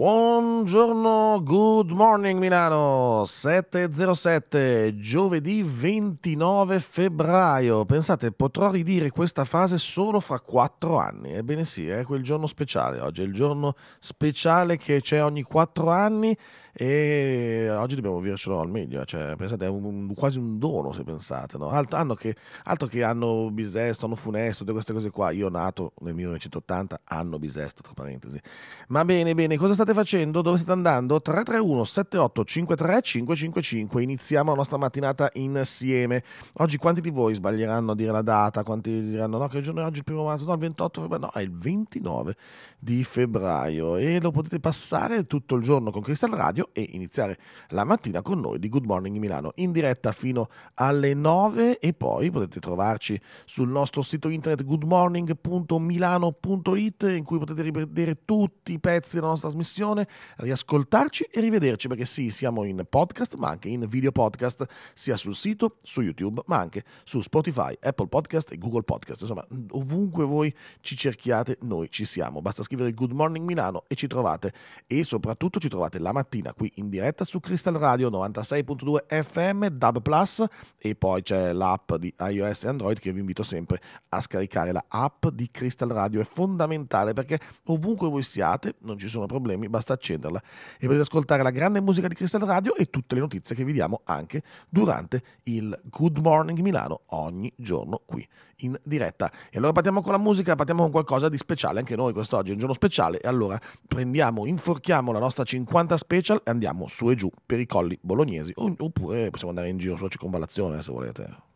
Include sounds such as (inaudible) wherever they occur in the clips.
Buongiorno, good morning Milano, 7.07, giovedì 29 febbraio. Pensate, potrò ridire questa fase solo fra quattro anni. Ebbene sì, è quel giorno speciale oggi, è il giorno speciale che c'è ogni quattro anni e oggi dobbiamo vivercelo al meglio, eh. cioè, pensate è un, quasi un dono se pensate, no? Alt- che, altro che hanno bisesto, hanno funesto, tutte queste cose qua, io nato nel 1980, hanno bisesto tra parentesi, ma bene bene, cosa state facendo? Dove state andando? 331 78 53 555, iniziamo la nostra mattinata insieme, oggi quanti di voi sbaglieranno a dire la data, quanti diranno no che giorno è oggi il primo marzo, no il 28 febbraio, no è il 29 di febbraio e lo potete passare tutto il giorno con Crystal Radio e iniziare la mattina con noi di Good Morning Milano in diretta fino alle 9 e poi potete trovarci sul nostro sito internet goodmorning.milano.it in cui potete rivedere tutti i pezzi della nostra trasmissione, riascoltarci e rivederci perché sì, siamo in podcast ma anche in video podcast sia sul sito, su YouTube ma anche su Spotify, Apple Podcast e Google Podcast. Insomma, ovunque voi ci cerchiate noi ci siamo. Basta scrivere Good Morning Milano e ci trovate e soprattutto ci trovate la mattina mattina qui in diretta su Crystal Radio 96.2 FM, DAB Plus e poi c'è l'app di iOS e Android che vi invito sempre a scaricare. La app di Crystal Radio è fondamentale perché ovunque voi siate non ci sono problemi, basta accenderla e potete ascoltare la grande musica di Crystal Radio e tutte le notizie che vi diamo anche durante il Good Morning Milano ogni giorno qui in diretta. E allora partiamo con la musica, partiamo con qualcosa di speciale anche noi quest'oggi, è un giorno speciale e allora prendiamo, inforchiamo la nostra 50 special e andiamo su e giù per i colli bolognesi oppure possiamo andare in giro sulla circonvallazione se volete.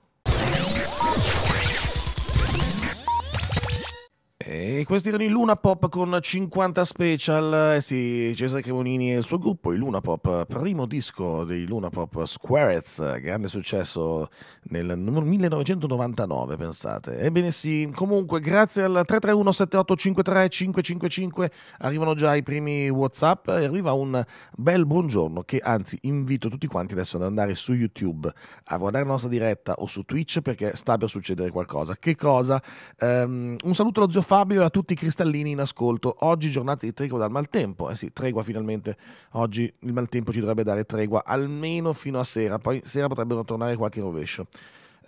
E questi erano i Luna Pop con 50 special. Eh sì, Cesare Cremonini e il suo gruppo, i Luna Pop, primo disco dei Luna Pop Squarez, grande successo nel 1999, pensate. Ebbene sì, comunque grazie al 331-7853-555 arrivano già i primi Whatsapp e arriva un bel buongiorno che anzi invito tutti quanti adesso ad andare su YouTube a guardare la nostra diretta o su Twitch perché sta per succedere qualcosa. Che cosa? Um, un saluto allo zio Fabio Fabio e a tutti i cristallini in ascolto. Oggi giornata di tregua dal maltempo. Eh sì, tregua finalmente. Oggi il maltempo ci dovrebbe dare tregua almeno fino a sera, poi sera potrebbero tornare qualche rovescio.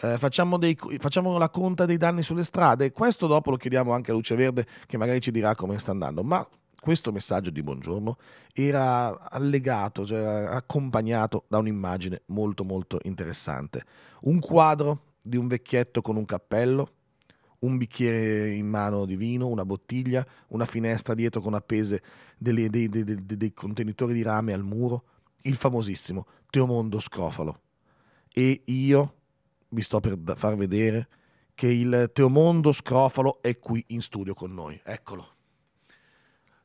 Eh, facciamo, dei, facciamo, la conta dei danni sulle strade. Questo dopo lo chiediamo anche a Luce Verde che magari ci dirà come sta andando. Ma questo messaggio di buongiorno era allegato, cioè accompagnato da un'immagine molto molto interessante. Un quadro di un vecchietto con un cappello un bicchiere in mano di vino, una bottiglia, una finestra dietro con appese dei, dei, dei, dei contenitori di rame al muro, il famosissimo Teomondo Scrofalo. E io vi sto per far vedere che il Teomondo Scrofalo è qui in studio con noi. Eccolo.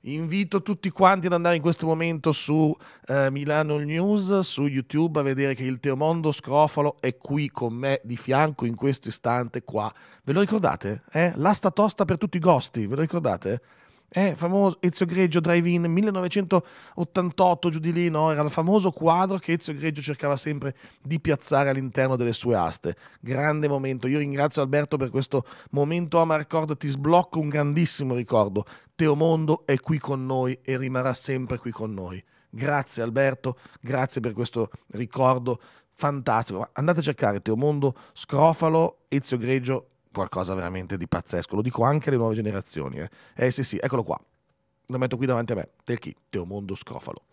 Invito tutti quanti ad andare in questo momento su eh, Milano News, su YouTube, a vedere che il Teomondo Scrofalo è qui con me di fianco in questo istante qua. Ve lo ricordate? Eh? L'asta tosta per tutti i gosti, ve lo ricordate? eh, famoso Ezio Greggio Drive-In 1988 giù di lì, no? era il famoso quadro che Ezio Greggio cercava sempre di piazzare all'interno delle sue aste. Grande momento, io ringrazio Alberto per questo momento Amarcord, ti sblocco un grandissimo ricordo. Teomondo è qui con noi e rimarrà sempre qui con noi. Grazie Alberto, grazie per questo ricordo fantastico. Andate a cercare Teomondo Scrofalo, Ezio Greggio qualcosa veramente di pazzesco. Lo dico anche alle nuove generazioni. Eh, eh sì, sì, eccolo qua. Lo metto qui davanti a me. Telchi, Teomondo Scrofalo.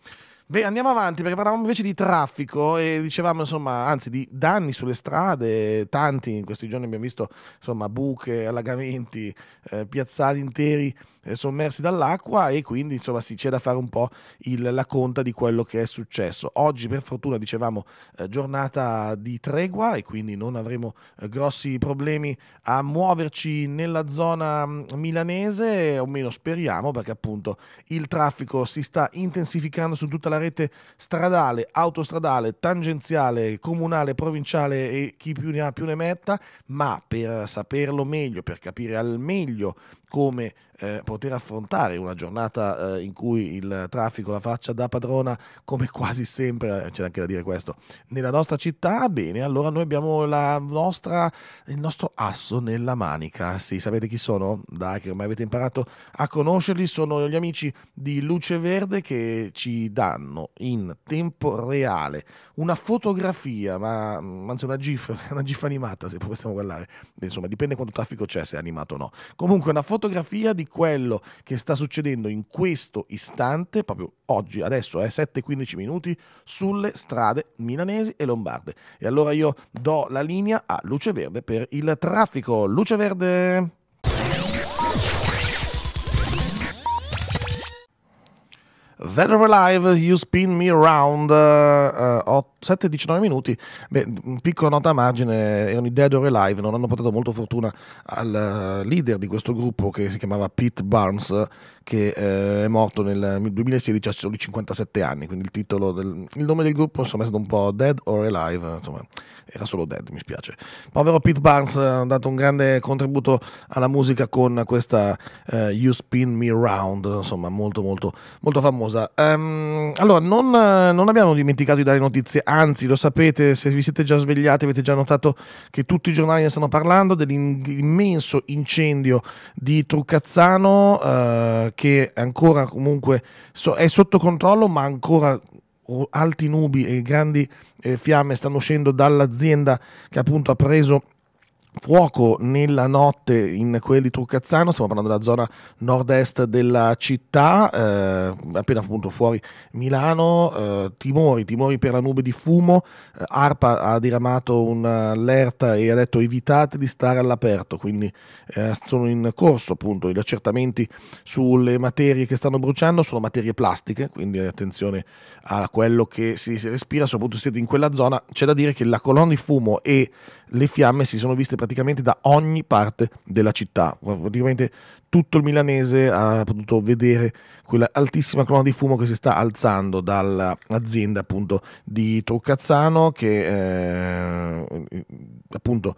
Beh, andiamo avanti perché parlavamo invece di traffico e dicevamo, insomma, anzi di danni sulle strade, tanti in questi giorni abbiamo visto, insomma, buche, allagamenti, eh, piazzali interi eh, sommersi dall'acqua e quindi insomma sì, c'è da fare un po' il, la conta di quello che è successo. Oggi per fortuna dicevamo eh, giornata di tregua e quindi non avremo eh, grossi problemi a muoverci nella zona mm, milanese, o meno speriamo perché appunto il traffico si sta intensificando su tutta la rete stradale, autostradale, tangenziale, comunale, provinciale e chi più ne ha più ne metta, ma per saperlo meglio, per capire al meglio come eh, poter affrontare una giornata eh, in cui il traffico la faccia da padrona, come quasi sempre, eh, c'è anche da dire questo, nella nostra città, bene, allora noi abbiamo nostra, il nostro asso nella manica. Sì, sapete chi sono? Dai, che ormai avete imparato a conoscerli, sono gli amici di Luce Verde che ci danno in tempo reale una fotografia, ma anzi una GIF, (laughs) una GIF animata, se possiamo parlare, insomma dipende quanto traffico c'è, se è animato o no. Comunque una fotografia fotografia di quello che sta succedendo in questo istante, proprio oggi, adesso, è eh, 7-15 minuti, sulle strade milanesi e lombarde. E allora io do la linea a Luce Verde per il traffico. Luce Verde! That Live, You Spin Me Round, uh, 7-19 minuti, beh, piccola nota a margine, erano i Dead or Alive, non hanno portato molto fortuna al eh, leader di questo gruppo che si chiamava Pete Barnes, che eh, è morto nel 2016 a soli 57 anni, quindi il, titolo del, il nome del gruppo insomma, è stato un po' Dead or Alive, insomma era solo Dead, mi spiace. Povero Pete Barnes eh, ha dato un grande contributo alla musica con questa eh, You Spin Me Round, insomma molto molto, molto famosa. Um, allora, non, non abbiamo dimenticato di dare notizie anzi lo sapete se vi siete già svegliati avete già notato che tutti i giornali ne stanno parlando dell'immenso incendio di Trucazzano eh, che ancora comunque so, è sotto controllo ma ancora alti nubi e grandi eh, fiamme stanno uscendo dall'azienda che appunto ha preso Fuoco nella notte in quel di Trucazzano, stiamo parlando della zona nord-est della città, eh, appena appunto fuori Milano, eh, timori, timori per la nube di fumo, eh, ARPA ha diramato un'allerta e ha detto evitate di stare all'aperto, quindi eh, sono in corso appunto gli accertamenti sulle materie che stanno bruciando, sono materie plastiche, quindi attenzione a quello che si respira, soprattutto se siete in quella zona, c'è da dire che la colonna di fumo e le fiamme si sono viste praticamente da ogni parte della città, praticamente tutto il milanese ha potuto vedere quella altissima colonna di fumo che si sta alzando dall'azienda appunto di Toccazzano che eh, appunto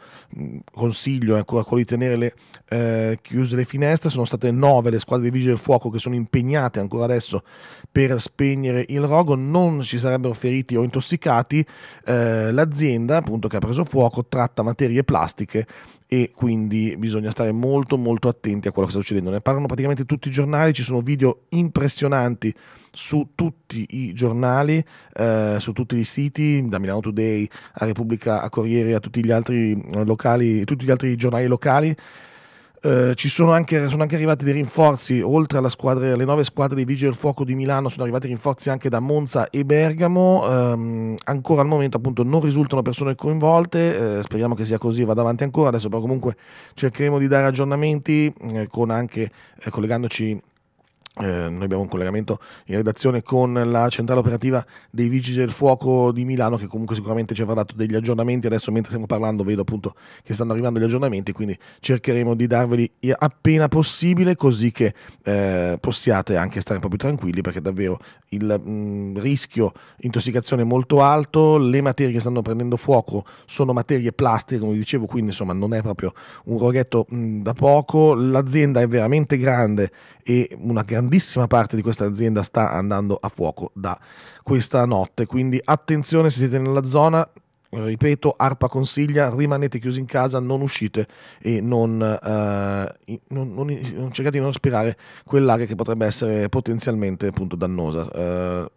consiglio ancora quello di tenere le, eh, chiuse le finestre sono state nove le squadre di vigile del fuoco che sono impegnate ancora adesso per spegnere il rogo non ci sarebbero feriti o intossicati eh, l'azienda appunto che ha preso fuoco tratta materie plastiche e quindi bisogna stare molto molto attenti a quello che sta succedendo. Ne parlano praticamente tutti i giornali, ci sono video impressionanti su tutti i giornali, eh, su tutti i siti, da Milano Today a Repubblica, a Corriere, a tutti gli altri eh, locali, tutti gli altri giornali locali eh, ci sono anche, sono anche, arrivati dei rinforzi, oltre alle nove squadre di Vigili del Fuoco di Milano, sono arrivati rinforzi anche da Monza e Bergamo. Ehm, ancora al momento appunto non risultano persone coinvolte, eh, speriamo che sia così, e vada avanti ancora. Adesso però comunque cercheremo di dare aggiornamenti eh, con anche eh, collegandoci eh, noi abbiamo un collegamento in redazione con la centrale operativa dei Vigili del Fuoco di Milano che comunque sicuramente ci avrà dato degli aggiornamenti adesso mentre stiamo parlando vedo appunto che stanno arrivando gli aggiornamenti quindi cercheremo di darveli eh, appena possibile così che eh, possiate anche stare un po' più tranquilli perché davvero il mh, mm, rischio intossicazione è molto alto le materie che stanno prendendo fuoco sono materie plastiche come dicevo quindi insomma non è proprio un roghetto mh, mm, da poco l'azienda è veramente grande e una grande grandissima parte di questa azienda sta andando a fuoco da questa notte, quindi attenzione se siete nella zona, ripeto, ARPA consiglia, rimanete chiusi in casa, non uscite e non, eh, non, non, non cercate di non respirare quell'aria che potrebbe essere potenzialmente appunto, dannosa. Eh,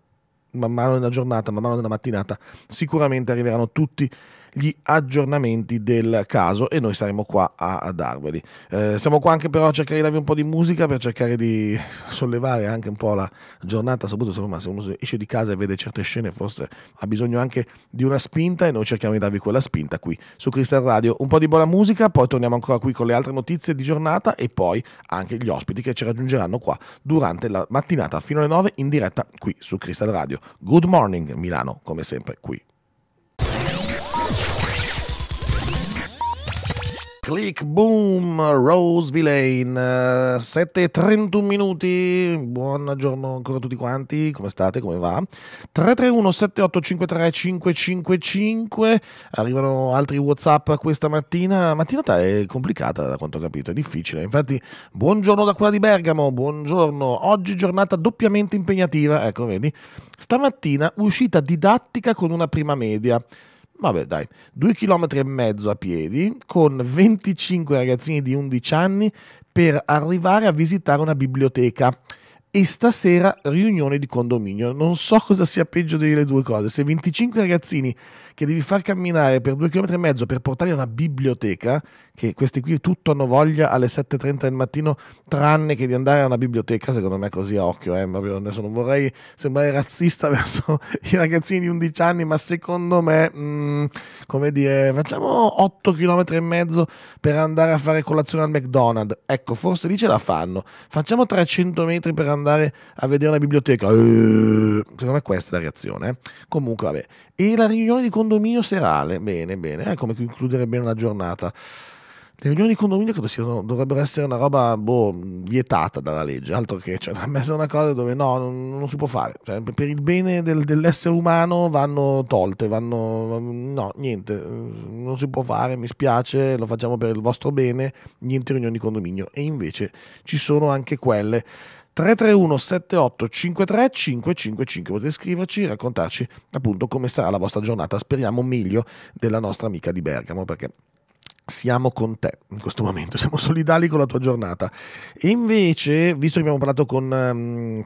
man mano nella giornata, man mano nella mattinata, sicuramente arriveranno tutti gli aggiornamenti del caso e noi saremo qua a, a darveli. Eh, siamo qua anche però a cercare di darvi un po' di musica per cercare di (laughs) sollevare anche un po' la giornata, soprattutto se uno esce di casa e vede certe scene forse ha bisogno anche di una spinta e noi cerchiamo di darvi quella spinta qui su Crystal Radio. Un po' di buona musica, poi torniamo ancora qui con le altre notizie di giornata e poi anche gli ospiti che ci raggiungeranno qua durante la mattinata fino alle 9 in diretta qui su Crystal Radio. Good morning Milano, come sempre qui. Click Boom, Rose Villain, 7 e 31 minuti, buon giorno ancora a tutti quanti, come state, come va? 331 7853 555, arrivano altri Whatsapp questa mattina, mattinata è complicata da quanto ho capito, è difficile, infatti buongiorno da quella di Bergamo, buongiorno, oggi giornata doppiamente impegnativa, ecco vedi, stamattina uscita didattica con una prima media vabbè dai, 2 km e mezzo a piedi con 25 ragazzini di 11 anni per arrivare a visitare una biblioteca. E stasera riunione di condominio. Non so cosa sia peggio delle due cose. Se 25 ragazzini che devi far camminare per due chilometri e mezzo per portarli a una biblioteca, che questi qui tutto hanno voglia alle 7.30 del mattino, tranne che di andare a una biblioteca, secondo me così a occhio, eh, adesso non vorrei sembrare razzista (laughs) verso i ragazzini di 11 anni, ma secondo me, mh, mm, come dire, facciamo 8 chilometri e mezzo per andare a fare colazione al McDonald's, ecco, forse lì ce la fanno, facciamo 300 metri per andare a vedere una biblioteca, ehm, secondo me questa è la reazione, eh. comunque vabbè, e la riunione di conto condominio serale, bene, bene, è eh, come concludere bene una giornata. Le riunioni di condominio credo siano, dovrebbero essere una roba boh, vietata dalla legge, altro che cioè, a me messo una cosa dove no, non, non si può fare. Cioè, per il bene del, dell'essere umano vanno tolte, vanno no, niente, non si può fare, mi spiace, lo facciamo per il vostro bene, niente riunioni di condominio. E invece ci sono anche quelle 331 78 53 555. Potete scriverci, raccontarci appunto come sarà la vostra giornata. Speriamo meglio della nostra amica di Bergamo perché siamo con te in questo momento, (laughs) siamo solidali con la tua giornata. E invece, visto che abbiamo parlato con, um,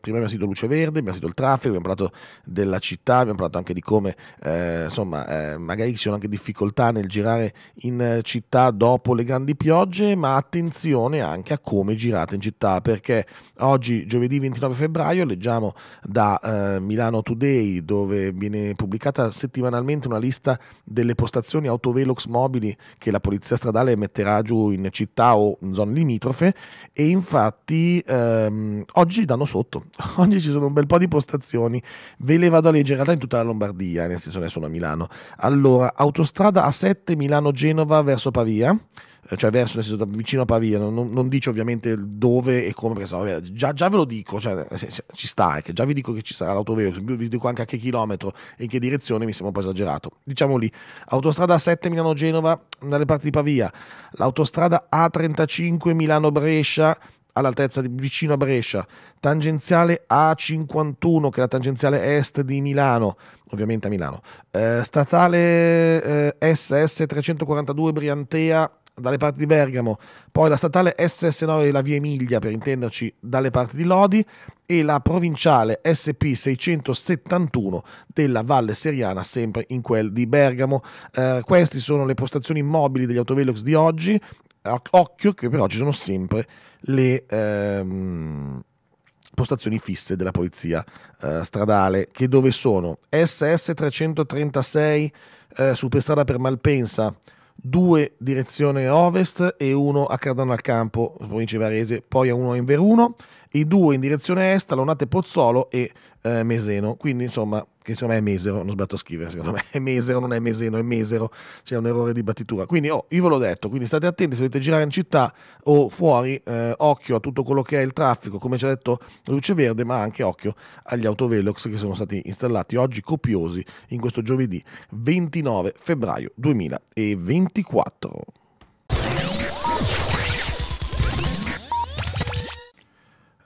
prima abbiamo sentito Luce Verde, abbiamo sentito il traffico, abbiamo parlato della città, abbiamo parlato anche di come, eh, insomma, eh, magari ci sono anche difficoltà nel girare in città dopo le grandi piogge, ma attenzione anche a come girate in città, perché oggi, giovedì 29 febbraio, leggiamo da eh, Milano Today, dove viene pubblicata settimanalmente una lista delle postazioni autovelox mobili che la polizia polizia stradale metterà giù in città o in zone limitrofe e infatti ehm, oggi danno sotto, (laughs) oggi ci sono un bel po' di postazioni, ve le vado a leggere in realtà in tutta la Lombardia, nel senso adesso sono a Milano. Allora, autostrada A7 Milano-Genova verso Pavia, cioè verso nel senso, vicino a Pavia, non, non, dice ovviamente dove e come, perché vabbè, già, già, ve lo dico, cioè, se, se, ci sta, è che già vi dico che ci sarà l'autovelo, vi dico anche a che chilometro e in che direzione mi sembra un po' esagerato. Diciamo lì, autostrada 7 Milano-Genova dalle parti di Pavia, l'autostrada A35 Milano-Brescia all'altezza di, vicino a Brescia, tangenziale A51 che è la tangenziale est di Milano, ovviamente a Milano, eh, statale eh, SS342 Briantea dalle parti di Bergamo, poi la statale SS9 della Via Emilia, per intenderci, dalle parti di Lodi, e la provinciale SP671 della Valle Seriana, sempre in quel di Bergamo. Eh, queste sono le postazioni mobili degli autovelox di oggi. Occhio che però ci sono sempre le... Ehm, postazioni fisse della polizia eh, stradale, che dove sono SS 336 eh, superstrada per Malpensa, due direzione ovest e uno a Cardano al Campo, provincia Varese, poi uno in Veruno, i due in direzione est, Lonate Pozzolo e eh, Meseno. Quindi insomma che secondo me è mesero, non sbatto a scrivere secondo me, (laughs) è mesero, non è meseno, è mesero, c'è un errore di battitura. Quindi oh, io ve l'ho detto, quindi state attenti se dovete girare in città o fuori, eh, occhio a tutto quello che è il traffico, come ci ha detto Luce Verde, ma anche occhio agli autovelox che sono stati installati oggi copiosi in questo giovedì 29 febbraio 2024.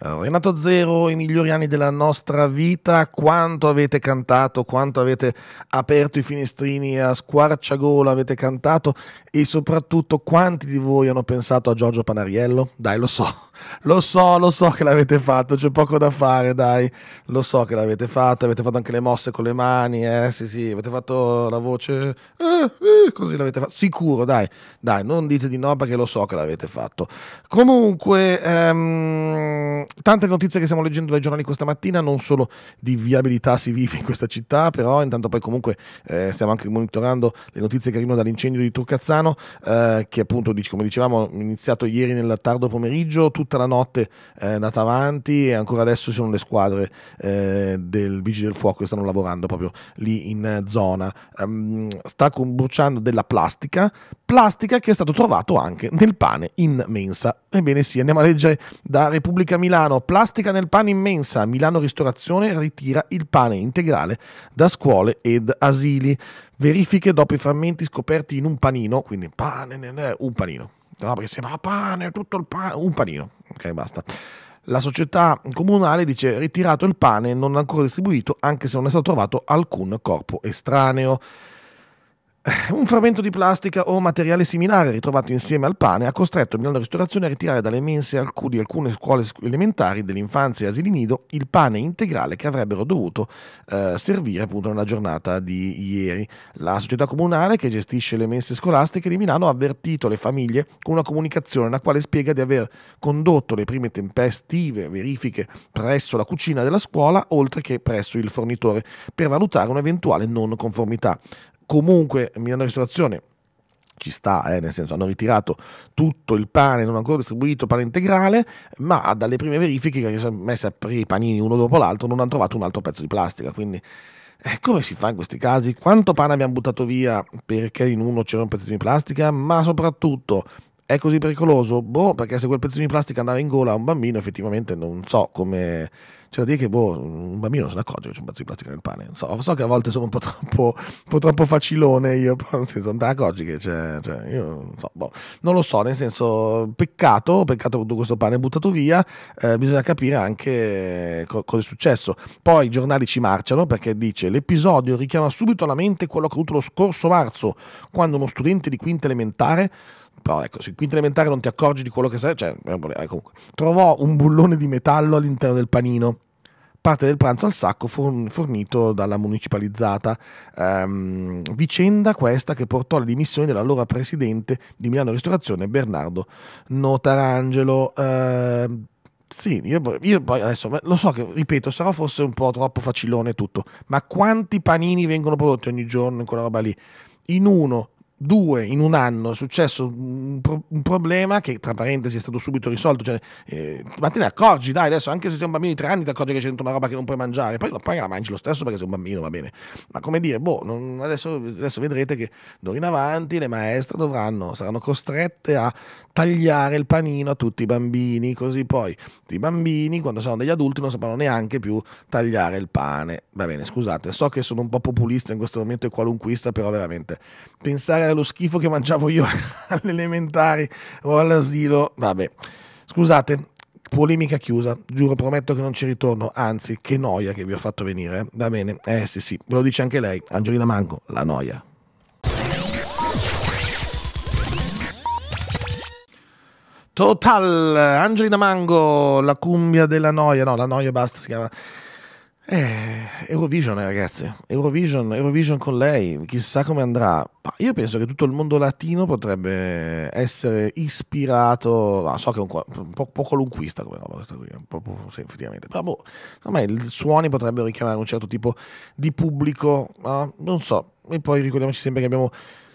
Eh, Renato Zero, i migliori anni della nostra vita, quanto avete cantato, quanto avete aperto i finestrini a squarciagola, avete cantato e soprattutto quanti di voi hanno pensato a Giorgio Panariello? Dai, lo so. Lo so, lo so che l'avete fatto, c'è poco da fare, dai. Lo so che l'avete fatto, avete fatto anche le mosse con le mani, eh, sì, sì, avete fatto la voce, eh, eh, così l'avete fatto. Sicuro, dai, dai, non dite di no perché lo so che l'avete fatto. Comunque, ehm, tante notizie che stiamo leggendo dai giornali questa mattina, non solo di viabilità si vive in questa città, però intanto poi comunque eh, stiamo anche monitorando le notizie che arrivano dall'incendio di Turcazzano, eh, che appunto, come dicevamo, è iniziato ieri nel tardo pomeriggio. Tu tutta la notte eh, è andata avanti e ancora adesso ci sono le squadre eh, del Vigili del Fuoco che stanno lavorando proprio lì in eh, zona. Um, sta bruciando della plastica, plastica che è stato trovato anche nel pane in mensa. Ebbene sì, andiamo a leggere da Repubblica Milano, plastica nel pane in mensa, Milano Ristorazione ritira il pane integrale da scuole ed asili verifiche dopo i frammenti scoperti in un panino, quindi pane, un panino no, perché sembra pane, tutto il pane, un panino, ok, basta. La società comunale dice ritirato il pane non ancora distribuito anche se non è stato trovato alcun corpo estraneo. Eh, un frammento di plastica o materiale similare ritrovato insieme al pane ha costretto Milano Ristorazione a ritirare dalle mense di alcune scuole elementari dell'infanzia e asili nido il pane integrale che avrebbero dovuto eh, servire appunto nella giornata di ieri. La società comunale che gestisce le mense scolastiche di Milano ha avvertito le famiglie con una comunicazione nella quale spiega di aver condotto le prime tempestive verifiche presso la cucina della scuola oltre che presso il fornitore per valutare un'eventuale non conformità comunque Milano Ristorazione ci sta, eh, nel senso hanno ritirato tutto il pane non ancora distribuito, pane integrale, ma dalle prime verifiche che sono messe a i panini uno dopo l'altro non hanno trovato un altro pezzo di plastica, quindi eh, come si fa in questi casi? Quanto pane abbiamo buttato via perché in uno c'era un pezzo di plastica? Ma soprattutto è così pericoloso? Boh, perché se quel pezzino di plastica andava in gola a un bambino, effettivamente non so come. C'è da dire che boh, un bambino non se ne accorge che c'è un pezzo di plastica nel pane. So, so che a volte sono un po' troppo, un po troppo facilone io, però nel senso, non te ne accorgi che c'è. Cioè, io non, so, boh. non lo so, nel senso, peccato, peccato che tutto questo pane è buttato via. Eh, bisogna capire anche co- cosa è successo. Poi i giornali ci marciano perché dice: l'episodio richiama subito alla mente quello accaduto lo scorso marzo, quando uno studente di quinta elementare però ecco, sui quinta elementare non ti accorgi di quello che sei, cioè, eh, comunque, trovò un bullone di metallo all'interno del panino, parte del pranzo al sacco fornito dalla municipalizzata, um, vicenda questa che portò alle dimissioni dell'allora presidente di Milano Ristorazione Bernardo Notarangelo. Uh, sì, io, io, poi adesso lo so che, ripeto, sarà forse un po' troppo facilone tutto, ma quanti panini vengono prodotti ogni giorno in quella roba lì? In uno due in un anno è successo un, pro un, problema che tra parentesi è stato subito risolto, cioè, eh, ma te ne accorgi dai adesso, anche se sei un bambino di tre anni ti accorgi che c'è dentro una roba che non puoi mangiare, poi, poi la mangi lo stesso perché sei un bambino, va bene, ma come dire, boh, non, adesso, adesso vedrete che d'ora in avanti le maestre dovranno, saranno costrette a tagliare il panino a tutti i bambini, così poi i bambini quando saranno degli adulti non sapranno neanche più tagliare il pane. Va bene, scusate, so che sono un po' populista in questo momento e qualunquista, però veramente pensare allo schifo che mangiavo io (laughs) alle elementari o all'asilo, vabbè. Scusate, polemica chiusa, giuro, prometto che non ci ritorno, anzi, che noia che vi ho fatto venire, eh. va bene, eh sì sì, ve lo dice anche lei, Angelina Manco, la noia. Total, Angelina Mango, la cumbia della noia, no, la noia basta, si chiama... Eh, Eurovision eh, ragazzi, Eurovision, Eurovision con lei, chissà come andrà. Io penso che tutto il mondo latino potrebbe essere ispirato, ah, so che è un, un, po', un po' qualunquista come roba questa qui, un po', sì, effettivamente, però boh, secondo me i suoni potrebbero richiamare un certo tipo di pubblico, no? non so, e poi ricordiamoci sempre che abbiamo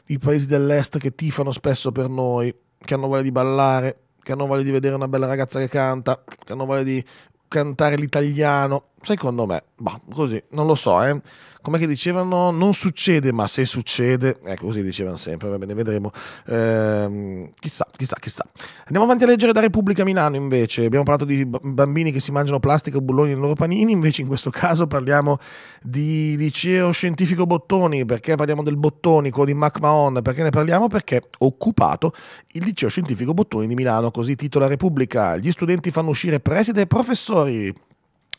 i paesi dell'est che tifano spesso per noi, che hanno voglia di ballare, che hanno voglia di vedere una bella ragazza che canta, che hanno voglia di cantare l'italiano. Secondo me, bah, così, non lo so, eh come dicevano, non succede, ma se succede, ecco così dicevano sempre, va bene, vedremo. Ehm, chissà, chissà, chissà. Andiamo avanti a leggere da Repubblica Milano invece, abbiamo parlato di bambini che si mangiano plastica o bulloni nei loro panini, invece in questo caso parliamo di liceo scientifico Bottoni, perché parliamo del bottonico di Mac perché ne parliamo? Perché occupato il liceo scientifico Bottoni di Milano, così titola Repubblica, gli studenti fanno uscire preside e professori.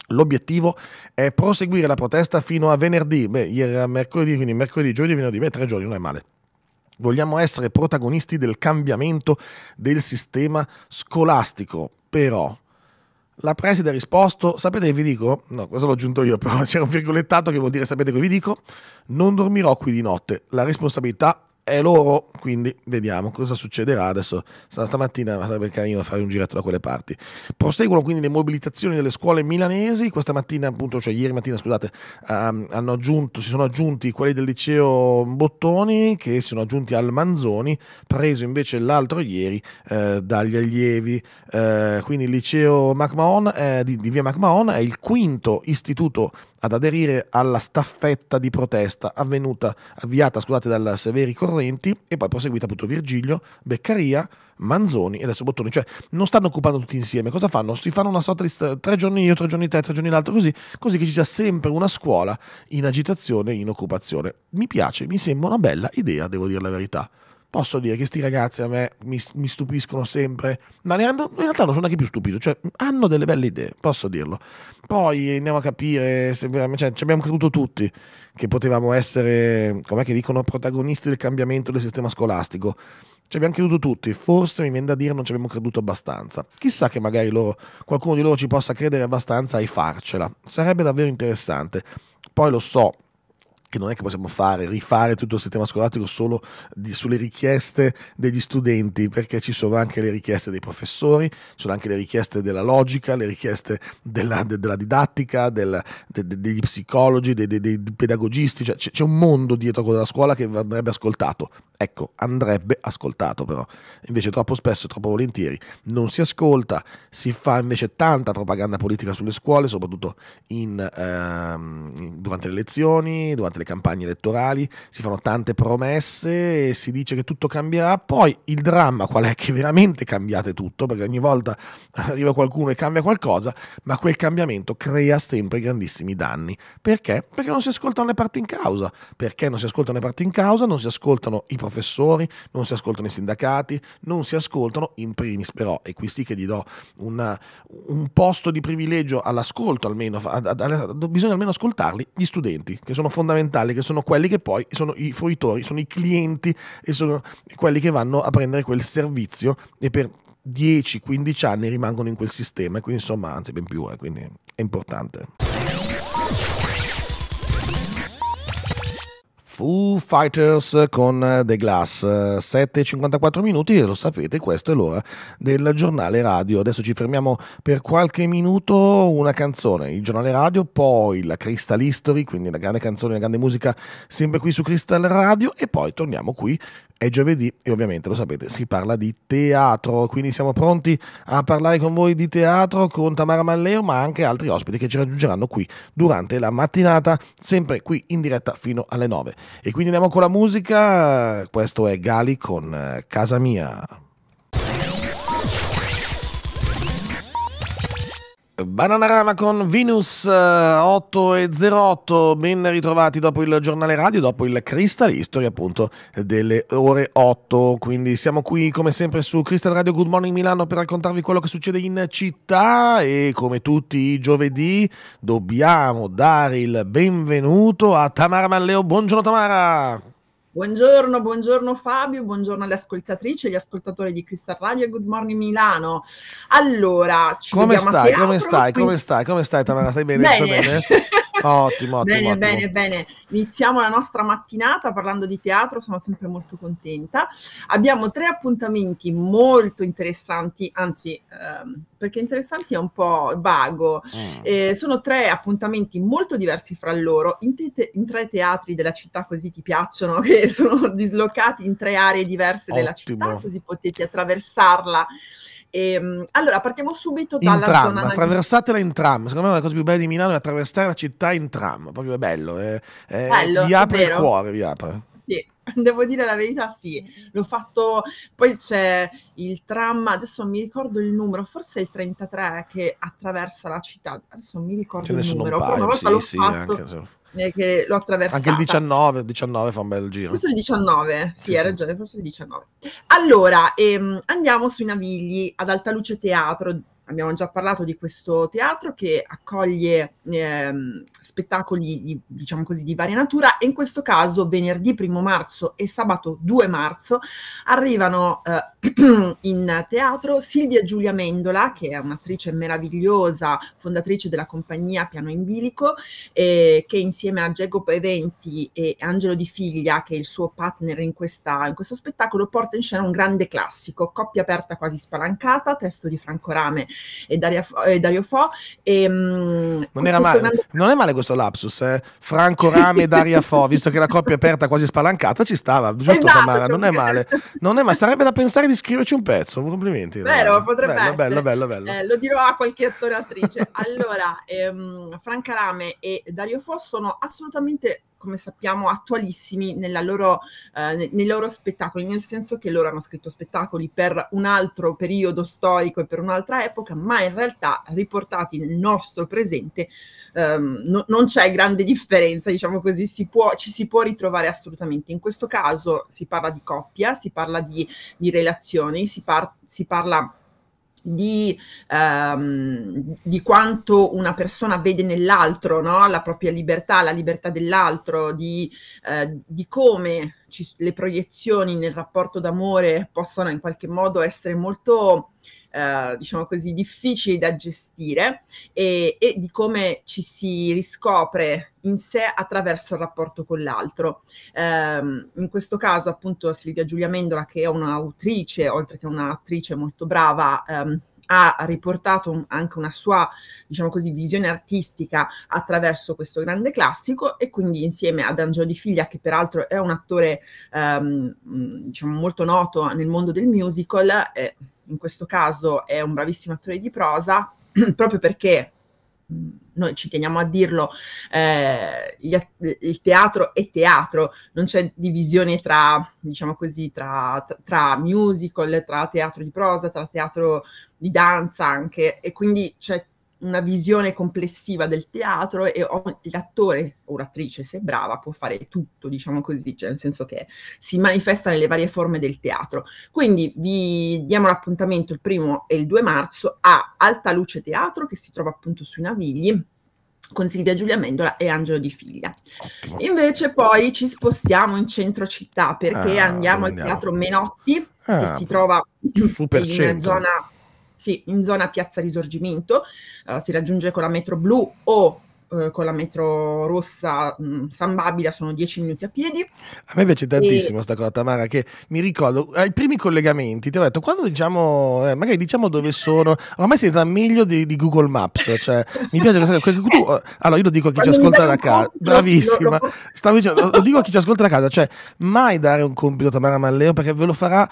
L'obiettivo è proseguire la protesta fino a venerdì, beh, ieri era mercoledì, quindi mercoledì, giovedì, venerdì, beh, tre giorni, non è male. Vogliamo essere protagonisti del cambiamento del sistema scolastico, però la preside ha risposto, sapete che vi dico? No, questo l'ho aggiunto io, però (laughs) c'era un virgolettato che vuol dire sapete che vi dico? Non dormirò qui di notte, la responsabilità è loro, quindi vediamo cosa succederà adesso. Stamattina sarebbe carino fare un giretto da quelle parti. Proseguono quindi le mobilitazioni delle scuole milanesi, questa mattina appunto, cioè ieri mattina scusate, um, aggiunto, si sono aggiunti quelli del liceo Bottoni che si sono aggiunti al Manzoni, preso invece l'altro ieri eh, dagli allievi. Eh, quindi il liceo MacMahon, eh, di, di, via MacMahon è il quinto istituto ad aderire alla staffetta di protesta avvenuta, avviata scusate, dalla Severi Correnti e poi proseguita appunto Virgilio, Beccaria, Manzoni e adesso Bottoni. Cioè non stanno occupando tutti insieme. Cosa fanno? Si fanno una sorta di tre giorni io, tre giorni te, tre giorni l'altro, così, così che ci sia sempre una scuola in agitazione e in occupazione. Mi piace, mi sembra una bella idea, devo dire la verità posso dire che questi ragazzi a me mi, mi stupiscono sempre, ma hanno, in realtà non sono neanche più stupito, cioè hanno delle belle idee, posso dirlo. Poi andiamo a capire, se veramente, cioè, ci abbiamo creduto tutti che potevamo essere, com'è che dicono, protagonisti del cambiamento del sistema scolastico. Ci abbiamo creduto tutti, forse mi viene da dire non ci abbiamo creduto abbastanza. Chissà che magari loro, qualcuno di loro ci possa credere abbastanza e farcela. Sarebbe davvero interessante. Poi lo so, che non è che possiamo fare, rifare tutto il sistema scolastico solo di, sulle richieste degli studenti, perché ci sono anche le richieste dei professori, ci sono anche le richieste della logica, le richieste della, de, della didattica, del, de, de, degli psicologi, dei, pedagogisti, cioè, c'è, un mondo dietro a quello della scuola che andrebbe ascoltato, Ecco, andrebbe ascoltato però. Invece troppo spesso e troppo volentieri non si ascolta, si fa invece tanta propaganda politica sulle scuole, soprattutto in, ehm, durante le elezioni, durante le campagne elettorali, si fanno tante promesse, si dice che tutto cambierà, poi il dramma qual è? Che veramente cambiate tutto, perché ogni volta (laughs) arriva qualcuno e cambia qualcosa, ma quel cambiamento crea sempre grandissimi danni. Perché? Perché non si ascoltano le parti in causa, perché non si ascoltano le parti in causa, non si ascoltano i problemi professori, non si ascoltano i sindacati, non si ascoltano in primis però, e qui sì che gli do una, un posto di privilegio all'ascolto almeno, a, a, a, bisogna almeno ascoltarli, gli studenti, che sono fondamentali, che sono quelli che poi sono i fruitori, sono i clienti e sono quelli che vanno a prendere quel servizio e per 10-15 anni rimangono in quel sistema, e quindi insomma, anzi ben più, eh, quindi è importante. Foo Fighters con The Glass, 7.54 minuti e lo sapete, questa è l'ora del giornale radio. Adesso ci fermiamo per qualche minuto, una canzone, il giornale radio, poi la Crystal History, quindi una grande canzone, una grande musica sempre qui su Crystal Radio e poi torniamo qui è giovedì e ovviamente lo sapete, si parla di teatro, quindi siamo pronti a parlare con voi di teatro con Tamara Malleo, ma anche altri ospiti che ci raggiungeranno qui durante la mattinata, sempre qui in diretta fino alle 9. E quindi andiamo con la musica, questo è Gali con eh, Casa Mia. Bananarama con Venus 8 eh, e 08, ben ritrovati dopo il giornale radio, dopo il Crystal History appunto delle ore 8, quindi siamo qui come sempre su Crystal Radio Good Morning Milano per raccontarvi quello che succede in città e come tutti i giovedì dobbiamo dare il benvenuto a Tamara Malleo, buongiorno Tamara! Buongiorno, buongiorno Fabio, buongiorno alle ascoltatrici e agli ascoltatori di Crystal Radio e Good Morning Milano. Allora, ci come stai, teatro, come stai, quindi... come stai, come stai, Tamara? Stai bene? bene. Tutto bene? (laughs) Ottimo, ottimo. Bene, ottimo. bene, bene. Iniziamo la nostra mattinata parlando di teatro, sono sempre molto contenta. Abbiamo tre appuntamenti molto interessanti, anzi, ehm, perché interessanti è un po' vago. Mm. Eh, sono tre appuntamenti molto diversi fra loro, in, te- in, tre teatri della città così ti piacciono, (laughs) che sono dislocati in tre aree diverse ottimo. della città, così potete attraversarla e, ehm, allora, partiamo subito dalla in tram, zona... attraversatela in tram. Secondo me la cosa più bella di Milano è attraversare la città in tram, proprio è bello, è, eh. è, eh, bello, vi apre il cuore, vi apre. (laughs) devo dire la verità, sì, mm, mm. l'ho fatto, poi c'è il tram, adesso non mi ricordo il numero, forse il 33 che attraversa la città, adesso non mi ricordo Ce il numero, paio, una volta sì, l'ho sì, fatto... Anche che l'ho attraversata. Anche il 19, 19 fa un bel giro. Forse il 19, sì, sì hai sì. ragione, forse il 19. Allora, ehm, andiamo sui Navigli ad Alta Luce Teatro abbiamo già parlato di questo teatro che accoglie ehm, spettacoli di, diciamo così, di varia natura e in questo caso venerdì 1 marzo e sabato 2 marzo arrivano eh, (clears throat) in teatro Silvia Giulia Mendola, che è un'attrice meravigliosa, fondatrice della compagnia Piano in Bilico, eh, che insieme a Diego Eventi e Angelo Di Figlia, che è il suo partner in, questa, in questo spettacolo, porta in scena un grande classico, Coppia aperta quasi spalancata, testo di Franco Rame e, Daria, e Dario Fo. E, ehm, non, era male, Fernando... non è male questo lapsus, eh? Franco Rame e Dario Fo, visto che la coppia è aperta quasi spalancata, ci stava, giusto esatto, Tamara? Non è male, non è male, sarebbe da pensare di scriverci un pezzo, complimenti. Vero, potrebbe bello, bello, bello, bello. Eh, lo dirò a qualche attore attrice. allora, ehm, Franca Rame e Dario Fo sono assolutamente come sappiamo, attualissimi loro, eh, nei loro spettacoli, nel senso che loro hanno scritto spettacoli per un altro periodo storico e per un'altra epoca, ma in realtà riportati nel nostro presente ehm, no, non c'è grande differenza, diciamo così, si può, ci si può ritrovare assolutamente. In questo caso si parla di coppia, si parla di, di relazioni, si, par- si parla di, ehm, di, quanto una persona vede nell'altro, no? la propria libertà, la libertà dell'altro, di, eh, di come ci, le proiezioni nel rapporto d'amore possono in qualche modo essere molto eh, diciamo così, difficili da gestire e, e di come ci si riscopre in sé attraverso il rapporto con l'altro. Eh, in questo caso, appunto, Silvia Giulia Mendola, che è un'autrice, oltre che un'attrice molto brava, ehm, ha riportato un, anche una sua, diciamo così, visione artistica attraverso questo grande classico e quindi insieme ad Angelo Di Figlia, che peraltro è un attore ehm, diciamo molto noto nel mondo del musical, eh, in questo caso è un bravissimo attore di prosa, (clears throat) proprio perché noi ci teniamo a dirlo, eh, gli, il teatro è teatro, non c'è divisione tra, diciamo così, tra, tra, musical, tra teatro di prosa, tra teatro di danza anche, e quindi c'è una visione complessiva del teatro e l'attore o l'attrice, se brava, può fare tutto, diciamo così, cioè nel senso che si manifesta nelle varie forme del teatro. Quindi vi diamo l'appuntamento il primo e il 2 marzo a Alta Luce Teatro, che si trova appunto sui Navigli, con Silvia Giulia Mendola e Angelo Di Figlia. Invece poi ci spostiamo in centro città perché ah, andiamo, andiamo, al Teatro Menotti, ah, che si trova in centro. una zona sì, in zona Piazza Risorgimento, uh, si raggiunge con la metro blu o eh, con la metro rossa mh, mm, San Babila, sono 10 minuti a piedi. A me piace tantissimo e... sta cosa Tamara, che mi ricordo, ai primi collegamenti ti ho detto, quando diciamo, eh, magari diciamo dove sono, ormai siete meglio di, di, Google Maps, cioè mi piace questa cosa, tu, (laughs) eh, allora io lo dico a chi ci ascolta da casa, bravissima, lo, Dicendo, lo dico a chi ci ascolta da casa, cioè mai dare un compito a Tamara Malleo perché ve lo farà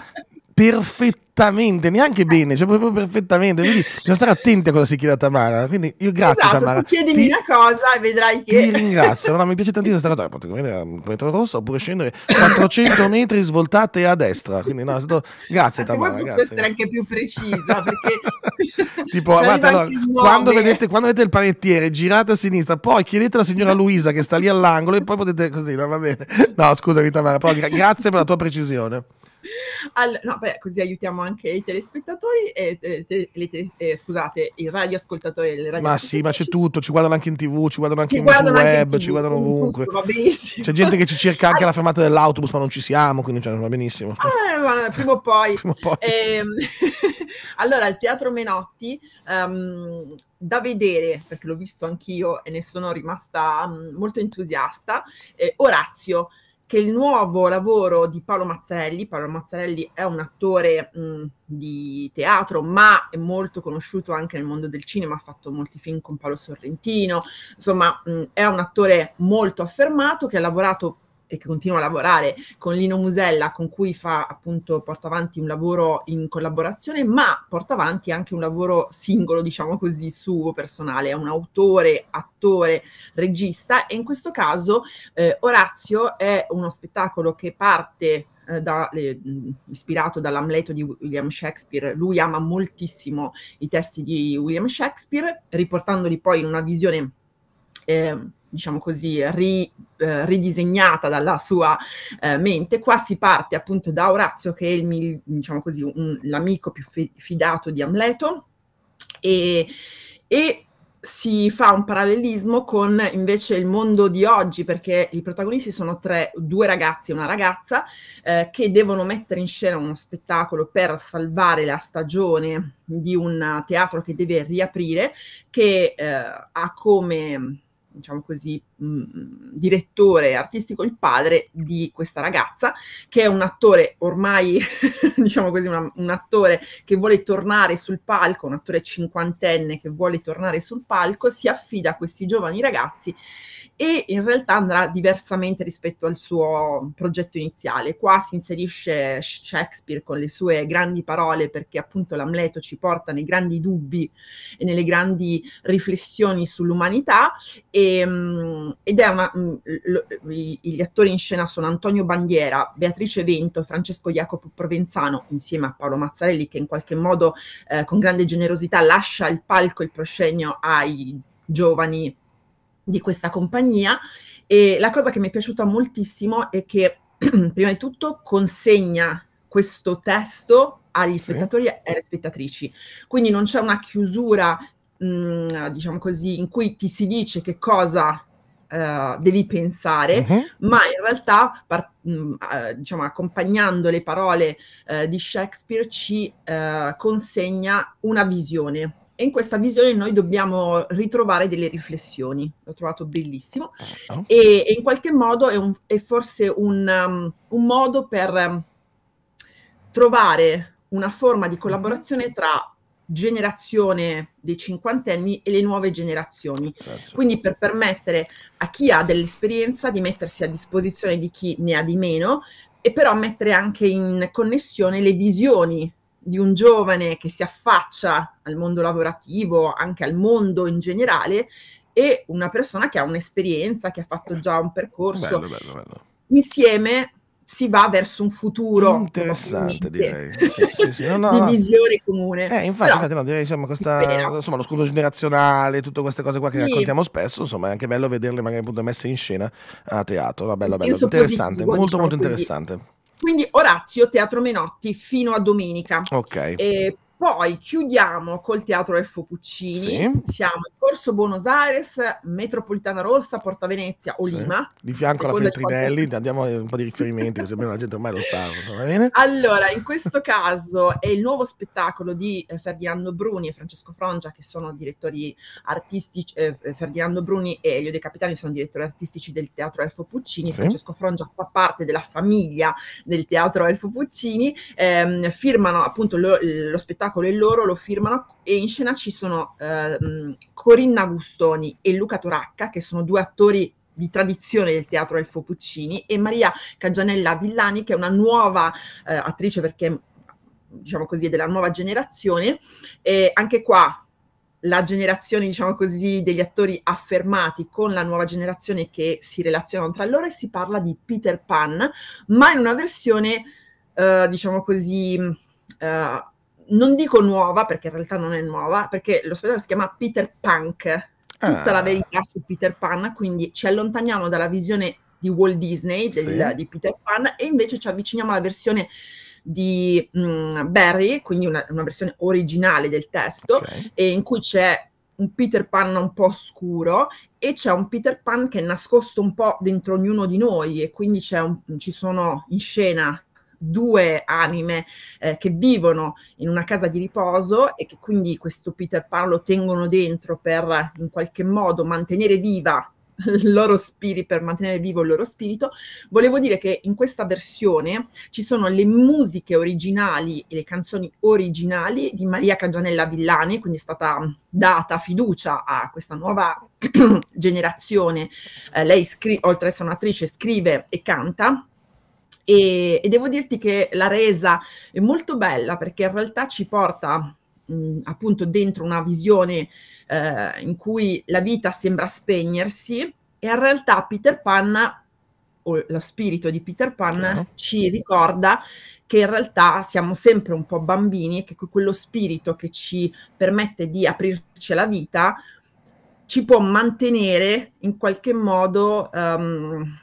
perfettamente, neanche bene, cioè proprio perfettamente. Quindi (laughs) bisogna stare attenti a cosa si chiede a Tamara. Quindi io grazie esatto, Tamara. Chiedimi ti, una cosa e vedrai che. Ti ringrazio. No, no, mi piace (laughs) tantissimo questa cosa. Potete venire un metro rosso oppure scendere 400 metri svoltate a destra. Quindi no, è stato... grazie Ma Tamara. Grazie. essere anche più precisa perché... (laughs) tipo, guarda, allora, quando, vedete, quando vedete il panettiere, girate a sinistra, poi chiedete alla signora Luisa che sta lì all'angolo e poi potete così, no, va bene. No, scusami Tamara, però gra- grazie per la tua precisione. All- no, beh, così aiutiamo anche i telespettatori e, te- le te- eh, scusate, i radioascoltatori. Le ma sì, ma c'è tutto, ci guardano anche in tv, ci guardano anche ci in guardano anche web, in TV, ci guardano ovunque. Tutto, c'è gente che ci cerca anche alla (laughs) fermata dell'autobus, ma non ci siamo, quindi cioè, va benissimo. Eh, ma, prima o poi. (laughs) prima o poi. Eh, (laughs) allora, il Teatro Menotti, um, da vedere, perché l'ho visto anch'io e ne sono rimasta um, molto entusiasta, Orazio che il nuovo lavoro di Paolo Mazzarelli, Paolo Mazzarelli è un attore mh, di teatro, ma è molto conosciuto anche nel mondo del cinema, ha fatto molti film con Paolo Sorrentino, insomma mh, è un attore molto affermato che ha lavorato e che continua a lavorare con Lino Musella, con cui fa appunto porta avanti un lavoro in collaborazione, ma porta avanti anche un lavoro singolo, diciamo così, suo personale. È un autore, attore, regista e in questo caso eh, Orazio è uno spettacolo che parte eh, da, eh, ispirato dall'Amleto di William Shakespeare. Lui ama moltissimo i testi di William Shakespeare, riportandoli poi in una visione eh, diciamo così, ri, eh, ridisegnata dalla sua eh, mente. Qua si parte appunto da Orazio, che è il, diciamo così, un, l'amico più fi- fidato di Amleto, e, e si fa un parallelismo con invece il mondo di oggi, perché i protagonisti sono tre, due ragazzi e una ragazza, eh, che devono mettere in scena uno spettacolo per salvare la stagione di un teatro che deve riaprire, che eh, ha come diciamo così, mh, mm, direttore artistico, il padre di questa ragazza, che è un attore ormai, (laughs) diciamo così, una, un attore che vuole tornare sul palco, un attore cinquantenne che vuole tornare sul palco, si affida a questi giovani ragazzi e in realtà andrà diversamente rispetto al suo progetto iniziale. Qua si inserisce Shakespeare con le sue grandi parole perché appunto l'Amleto ci porta nei grandi dubbi e nelle grandi riflessioni sull'umanità e, ehm, ed è una, mm, gli attori in scena sono Antonio Bandiera, Beatrice Vento, Francesco Jacopo Provenzano insieme a Paolo Mazzarelli che in qualche modo eh, con grande generosità lascia il palco e il proscenio ai giovani di questa compagnia e la cosa che mi è piaciuta moltissimo è che (clears throat) prima di tutto consegna questo testo agli spettatori sì. e alle spettatrici. Quindi non c'è una chiusura, mh, mm, diciamo così, in cui ti si dice che cosa uh, devi pensare, uh-huh. ma in realtà, par- mh, mm, uh, diciamo, accompagnando le parole uh, di Shakespeare, ci eh, consegna una visione e in questa visione noi dobbiamo ritrovare delle riflessioni, l'ho trovato bellissimo, certo. e, e, in qualche modo è, un, è forse un, um, un, modo per um, trovare una forma di collaborazione mm-hmm. tra generazione dei cinquantenni e le nuove generazioni. Grazie. Quindi per permettere a chi ha dell'esperienza di mettersi a disposizione di chi ne ha di meno e però mettere anche in connessione le visioni di un giovane che si affaccia al mondo lavorativo, anche al mondo in generale, e una persona che ha un'esperienza, che ha fatto già un percorso. Bello, bello, bello. Insieme si va verso un futuro interessante direi sì, sì, sì. No, no, (laughs) di visione comune eh, infatti, Però, infatti direi, insomma, questa, insomma, lo scudo generazionale tutte queste cose qua che raccontiamo spesso insomma è anche bello vederle magari appunto messe in scena a teatro no, bello, bello. interessante positivo, molto diciamo molto interessante così. Quindi Orazio, Teatro Menotti fino a domenica. Ok. E poi chiudiamo col Teatro F. Puccini, sì. siamo in Corso Buenos Aires, Metropolitana Rossa, Porta Venezia o Lima. Sì. Di fianco alla Feltrinelli, di... diamo un po' di riferimenti, così almeno la gente ormai lo sa. Allora, in questo caso è il nuovo spettacolo di eh, Ferdinando Bruni e Francesco Frongia, che sono direttori artistici, eh, Ferdinando Bruni e Elio De Capitani sono direttori artistici del Teatro F. Puccini, sì. Francesco Frongia fa parte della famiglia del Teatro F. Puccini, ehm, firmano appunto lo, lo spettacolo spettacolo è loro, lo firmano e in scena ci sono ehm, Corinna Gustoni e Luca Toracca, che sono due attori di tradizione del teatro Elfo Puccini, e Maria Caggianella Villani, che è una nuova eh, attrice perché diciamo così, è della nuova generazione. E anche qua la generazione, diciamo così, degli attori affermati con la nuova generazione che si relazionano tra loro e si parla di Peter Pan, ma in una versione, eh, diciamo così, mm, eh, non dico nuova perché in realtà non è nuova, perché lo spettacolo si chiama Peter Punk, tutta ah. la verità su Peter Pan, quindi ci allontaniamo dalla visione di Walt Disney del, sì. di Peter Pan e invece ci avviciniamo alla versione di mh, mm, Barry, quindi una, una, versione originale del testo, okay. in cui c'è un Peter Pan un po' oscuro e c'è un Peter Pan che è nascosto un po' dentro ognuno di noi e quindi un, ci sono in scena due anime eh, che vivono in una casa di riposo e che quindi questo Peter Parlo tengono dentro per in qualche modo mantenere viva il loro spirito, per mantenere vivo il loro spirito. Volevo dire che in questa versione ci sono le musiche originali e le canzoni originali di Maria Cagianella Villani, quindi è stata data fiducia a questa nuova (clears throat) generazione. Eh, lei, scri- oltre ad essere un'attrice, scrive e canta e, e, devo dirti che la resa è molto bella perché in realtà ci porta mh, appunto dentro una visione eh, in cui la vita sembra spegnersi e in realtà Peter Pan o lo spirito di Peter Pan okay. ci ricorda che in realtà siamo sempre un po' bambini e che quello spirito che ci permette di aprirci la vita ci può mantenere in qualche modo um,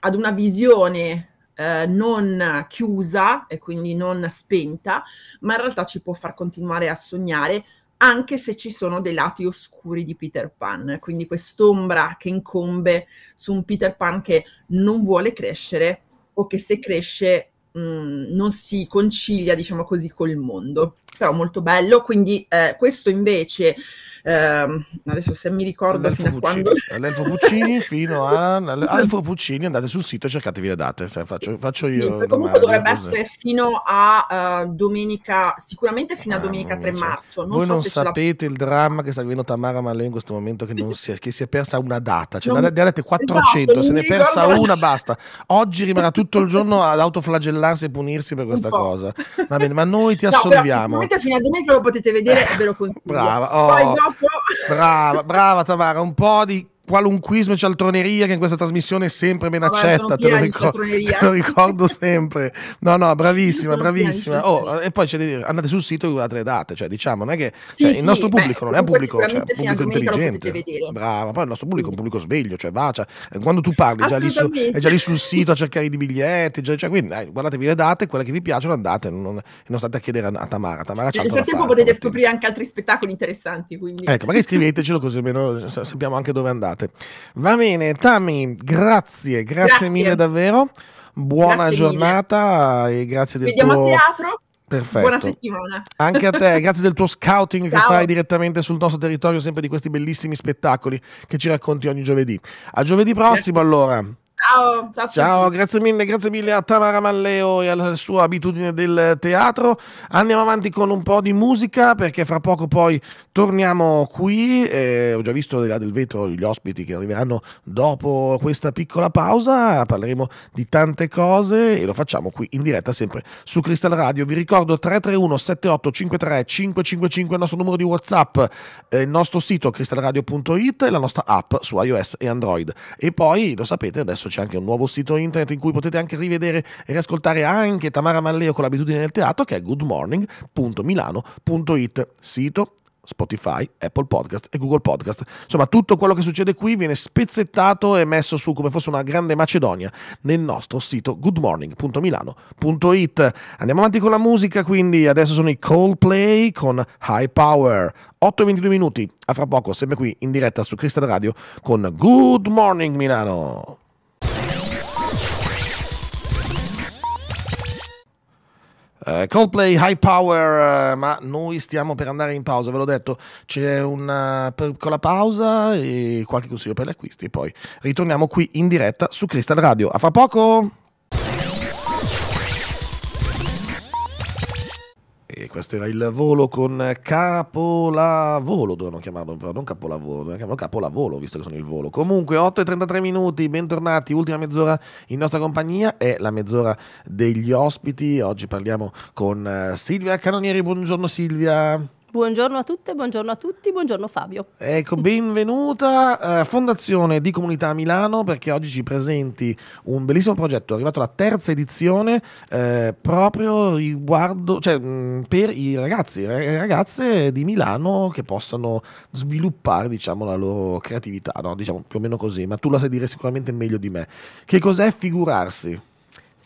ad una visione eh, non chiusa e quindi non spenta, ma in realtà ci può far continuare a sognare anche se ci sono dei lati oscuri di Peter Pan, quindi quest'ombra che incombe su un Peter Pan che non vuole crescere o che se cresce mh, mm, non si concilia, diciamo così, col mondo. Però molto bello, quindi eh, questo invece ehm, adesso se mi ricordo all'Elfo fino Puccini, a quando... All'Elfo (laughs) Puccini fino a... All'Elfo (laughs) Puccini andate sul sito e cercatevi le date, cioè, faccio, faccio, io... Sì, comunque dovrebbe così. essere fino a uh, domenica, sicuramente fino ah, a domenica 3 cioè. marzo. Non Voi so non sapete la... il dramma che sta vivendo Tamara Malè in questo momento che, si è, che si è persa una data, cioè non... ne avete 400, esatto, se ne è persa una basta. Oggi rimarrà tutto il giorno ad autoflagellarsi e punirsi per questa cosa. Va bene, ma noi ti assolviamo. (laughs) No, però, fino a domenica lo potete vedere e ve lo consiglio. Brava. Oh. Poi dopo Brava, brava Tamara, un po' di qualunquismo e cialtroneria che in questa trasmissione è sempre ben ah, accetta, te lo, ricordo, te lo, ricordo sempre. No, no, bravissima, bravissima. Oh, eh, e poi c'è dire, andate sul sito e guardate le date, cioè diciamo, non è che sì, cioè, sì, il nostro pubblico beh, non è un pubblico, cioè, pubblico intelligente. Brava, poi il nostro pubblico è un pubblico sveglio, cioè va, cioè, quando tu parli già su, è già lì sul sito a cercare i biglietti, già, cioè, quindi dai, guardatevi le date, quelle che vi piacciono andate, non, non state a chiedere a, Tamara, Tamara c'ha Nel frattempo potete scoprire anche altri spettacoli interessanti, quindi. Ecco, magari scrivetecelo così almeno sappiamo anche dove andate puntate. Va bene, Tammy, grazie, grazie, grazie. mille davvero. Buona grazie giornata mille. e grazie del Vediamo tuo... Vediamo a teatro. Perfetto. Buona settimana. Anche a te, (laughs) grazie del tuo scouting Ciao. che fai direttamente sul nostro territorio, sempre di questi bellissimi spettacoli che ci racconti ogni giovedì. A giovedì prossimo, allora. Ciao, ciao, ciao grazie mille, grazie mille a Tamara Malleo e alla sua abitudine del teatro. Andiamo avanti con un po' di musica perché fra poco poi torniamo qui. Eh, ho già visto di là del vetro gli ospiti che arriveranno dopo questa piccola pausa. Parleremo di tante cose e lo facciamo qui in diretta sempre su Crystal Radio. Vi ricordo 331 7853 555 il nostro numero di WhatsApp, eh, il nostro sito crystalradio.it e la nostra app su iOS e Android. E poi lo sapete adesso c'è anche un nuovo sito internet in cui potete anche rivedere e riascoltare anche Tamara Malleo con l'abitudine del teatro che è goodmorning.milano.it, sito Spotify, Apple Podcast e Google Podcast. Insomma, tutto quello che succede qui viene spezzettato e messo su come fosse una grande Macedonia nel nostro sito goodmorning.milano.it. Andiamo avanti con la musica, quindi adesso sono i Coldplay con High Power. 8 e 22 minuti, a fra poco, sempre qui in diretta su Cristal Radio con Good Morning Milano. Uh, Coldplay High Power, uh, ma noi stiamo per andare in pausa, ve l'ho detto, c'è una eh, piccola pausa e qualche consiglio per gli acquisti e poi ritorniamo qui in diretta su Crystal Radio. A fra poco! questo era il volo con capolavolo, dovevano chiamarlo però non capolavolo, chiamarlo capolavolo visto che sono il volo. Comunque 8 e 33 minuti, bentornati, ultima mezz'ora in nostra compagnia, è la mezz'ora degli ospiti, oggi parliamo con eh, Silvia Canonieri, buongiorno Silvia. Buongiorno a tutte, buongiorno a tutti, buongiorno Fabio. Ecco, benvenuta eh, Fondazione di Comunità Milano perché oggi ci presenti un bellissimo progetto, è arrivato alla terza edizione eh, proprio riguardo, cioè, mm, per i ragazzi e ragazze di Milano che possano sviluppare diciamo, la loro creatività, no? diciamo più o meno così, ma tu la sai dire sicuramente meglio di me. Che cos'è figurarsi?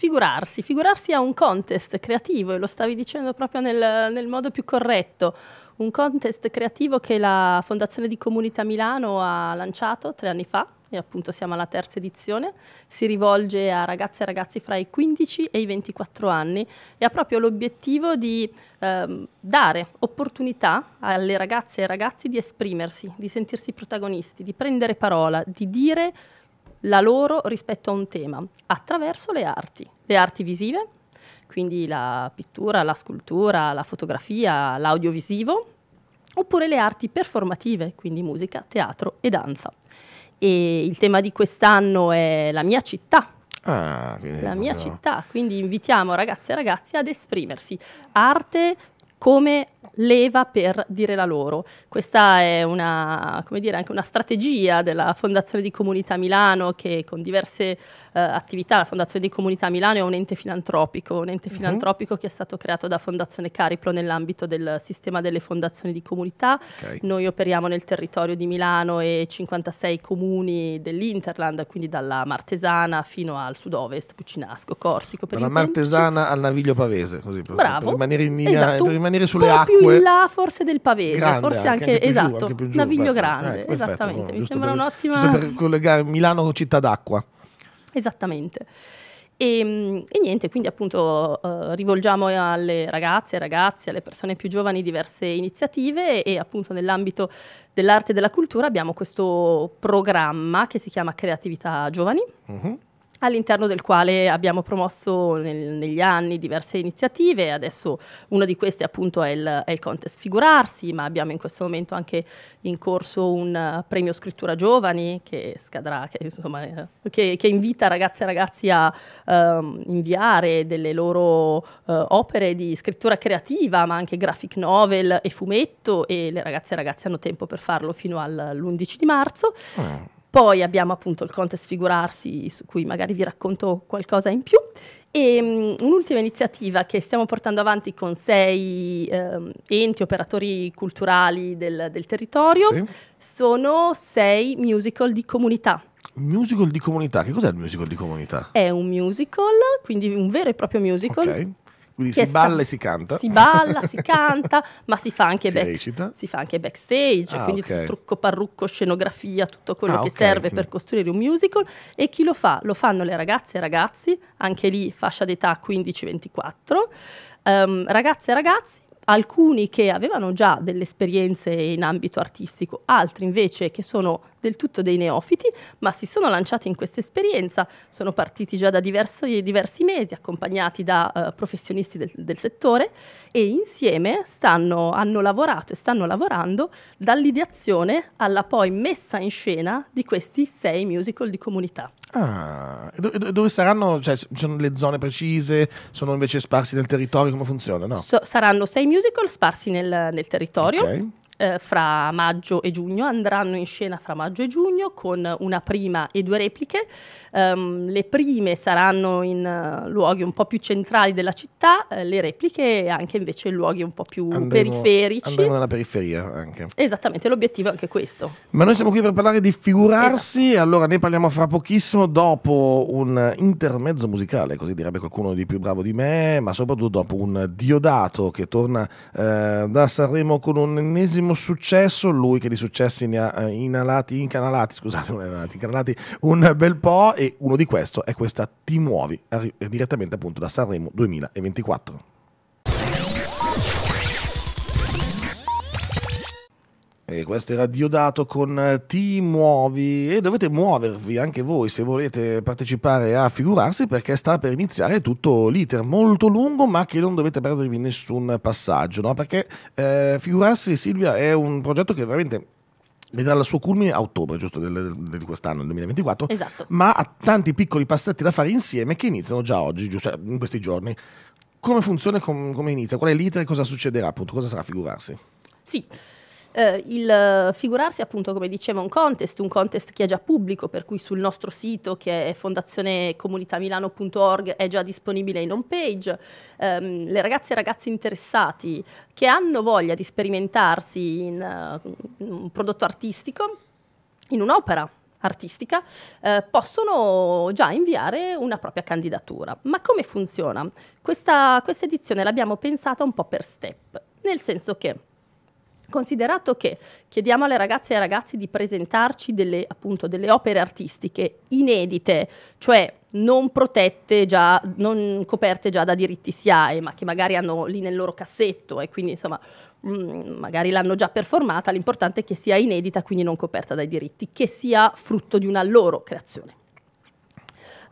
Figurarsi, figurarsi è un contest creativo e lo stavi dicendo proprio nel, nel modo più corretto un contest creativo che la Fondazione di Comunità Milano ha lanciato tre anni fa e appunto siamo alla terza edizione, si rivolge a ragazze e ragazzi fra i 15 e i 24 anni e ha proprio l'obiettivo di ehm, dare opportunità alle ragazze e ragazzi di esprimersi, di sentirsi protagonisti, di prendere parola, di dire la loro rispetto a un tema attraverso le arti, le arti visive, quindi la pittura, la scultura, la fotografia, l'audiovisivo, oppure le arti performative, quindi musica, teatro e danza. E il tema di quest'anno è la mia città. Ah, la mia città, quindi invitiamo ragazze e ragazzi ad esprimersi. Arte, come leva per dire la loro. Questa è una, dire, anche una strategia della Fondazione di Comunità Milano che con diverse eh, attività, la Fondazione di Comunità Milano è un ente filantropico, un ente uh mhm. -huh. filantropico che è stato creato da Fondazione Cariplo nell'ambito del sistema delle fondazioni di comunità. Okay. Noi operiamo nel territorio di Milano e 56 comuni dell'Interland, quindi dalla Martesana fino al sud-ovest, Pucinasco, Corsico. dalla Martesana al Naviglio Pavese, così, per, per rimanere in linea. Esatto, per rimanere rimanere sulle acque. più in là forse del Pavese, grande, forse anche, anche, più esatto, giù, anche più Naviglio beh, Grande, eh, perfetto, esattamente, no, mi sembra per, un'ottima... Giusto per collegare Milano città d'acqua. Esattamente. E, ehm, e, niente, quindi appunto eh, rivolgiamo alle ragazze, ai ragazzi, alle persone più giovani diverse iniziative e, e appunto nell'ambito dell'arte e della cultura abbiamo questo programma che si chiama Creatività Giovani. Uh-huh all'interno del quale abbiamo promosso nel, negli anni diverse iniziative, adesso una di queste appunto è il, è il, contest Figurarsi, ma abbiamo in questo momento anche in corso un eh, premio scrittura giovani che scadrà, che, insomma, eh, che, che invita ragazze e ragazzi a um, inviare delle loro uh, opere di scrittura creativa, ma anche graphic novel e fumetto e le ragazze e ragazze hanno tempo per farlo fino all'11 di marzo. Mm. Poi abbiamo appunto il contest figurarsi su cui magari vi racconto qualcosa in più e um, un'ultima iniziativa che stiamo portando avanti con sei um, enti, operatori culturali del, del territorio, sì. sono sei musical di comunità. Musical di comunità, che cos'è il musical di comunità? È un musical, quindi un vero e proprio musical, Ok. Quindi si balla e si canta. Si balla, si canta, (laughs) ma si fa anche, si back, si fa anche backstage, ah, quindi okay. trucco, parrucco, scenografia, tutto quello ah, che okay, serve per costruire un musical. E chi lo fa? Lo fanno le ragazze e ragazzi, anche lì fascia d'età 15-24, um, ehm, ragazze e ragazzi, alcuni che avevano già delle esperienze in ambito artistico, altri invece che sono del tutto dei neofiti, ma si sono lanciati in questa esperienza, sono partiti già da diversi, diversi mesi, accompagnati da eh, professionisti del, del, settore e insieme stanno, hanno lavorato e stanno lavorando dall'ideazione alla poi messa in scena di questi sei musical di comunità. Ah, dove saranno, cioè, ci sono le zone precise, sono invece sparsi nel territorio, come funziona? No? So, saranno sei musical sparsi nel, nel territorio. Okay eh, fra maggio e giugno, andranno in scena fra maggio e giugno con una prima e due repliche. Um, le prime saranno in uh, luoghi un po' più centrali della città, eh, le repliche anche invece in luoghi un po' più andremo, periferici. Andremo nella periferia anche. Esattamente, l'obiettivo è anche questo. Ma noi siamo qui per parlare di figurarsi, esatto. allora ne parliamo fra pochissimo dopo un intermezzo musicale, così direbbe qualcuno di più bravo di me, ma soprattutto dopo un Diodato che torna eh, da Sanremo con un ennesimo grandissimo successo, lui che di successi ne ha eh, inalati, incanalati, scusate, non inalati, incanalati un bel po' e uno di questo è questa Ti Muovi, direttamente appunto da Sanremo 2024. E questo era Diodato con eh, Ti muovi e dovete muovervi anche voi se volete partecipare a figurarsi perché sta per iniziare tutto l'iter molto lungo ma che non dovete perdervi nessun passaggio no? perché eh, figurarsi Silvia è un progetto che veramente vedrà il suo culmine a ottobre, giusto, di quest'anno, del 2024. Esatto. Ma ha tanti piccoli passetti da fare insieme che iniziano già oggi, giusto, cioè, in questi giorni. Come funziona, com- come inizia, qual è l'iter, e cosa succederà, appunto, cosa sarà figurarsi? Sì eh, il figurarsi appunto come dicevo un contest, un contest che è già pubblico per cui sul nostro sito che è fondazionecomunitamilano.org è già disponibile in home page, ehm, le ragazze e ragazzi interessati che hanno voglia di sperimentarsi in, in eh, un prodotto artistico, in un'opera artistica, eh, possono già inviare una propria candidatura. Ma come funziona? Questa, questa edizione l'abbiamo pensata un po' per step, nel senso che Considerato che chiediamo alle ragazze e ai ragazzi di presentarci delle, appunto, delle opere artistiche inedite, cioè non protette già, non coperte già da diritti SIAE, ma che magari hanno lì nel loro cassetto e quindi insomma mm, magari l'hanno già performata, l'importante è che sia inedita, quindi non coperta dai diritti, che sia frutto di una loro creazione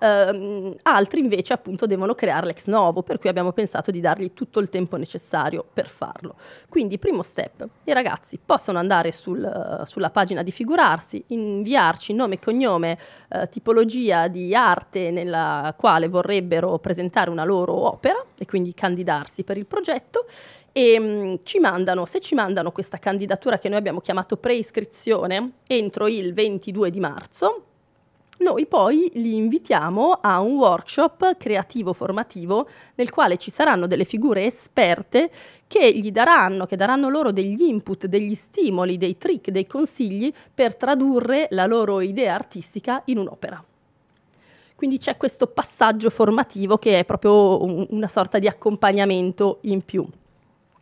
ehm, altri invece appunto devono crearla ex novo, per cui abbiamo pensato di dargli tutto il tempo necessario per farlo. Quindi primo step, i ragazzi possono andare sul, eh, sulla pagina di figurarsi, inviarci nome e cognome, uh, tipologia di arte nella quale vorrebbero presentare una loro opera e quindi candidarsi per il progetto e mh, mm, ci mandano, se ci mandano questa candidatura che noi abbiamo chiamato preiscrizione entro il 22 di marzo, noi poi li invitiamo a un workshop creativo formativo nel quale ci saranno delle figure esperte che gli daranno, che daranno loro degli input, degli stimoli, dei trick, dei consigli per tradurre la loro idea artistica in un'opera. Quindi c'è questo passaggio formativo che è proprio un, una sorta di accompagnamento in più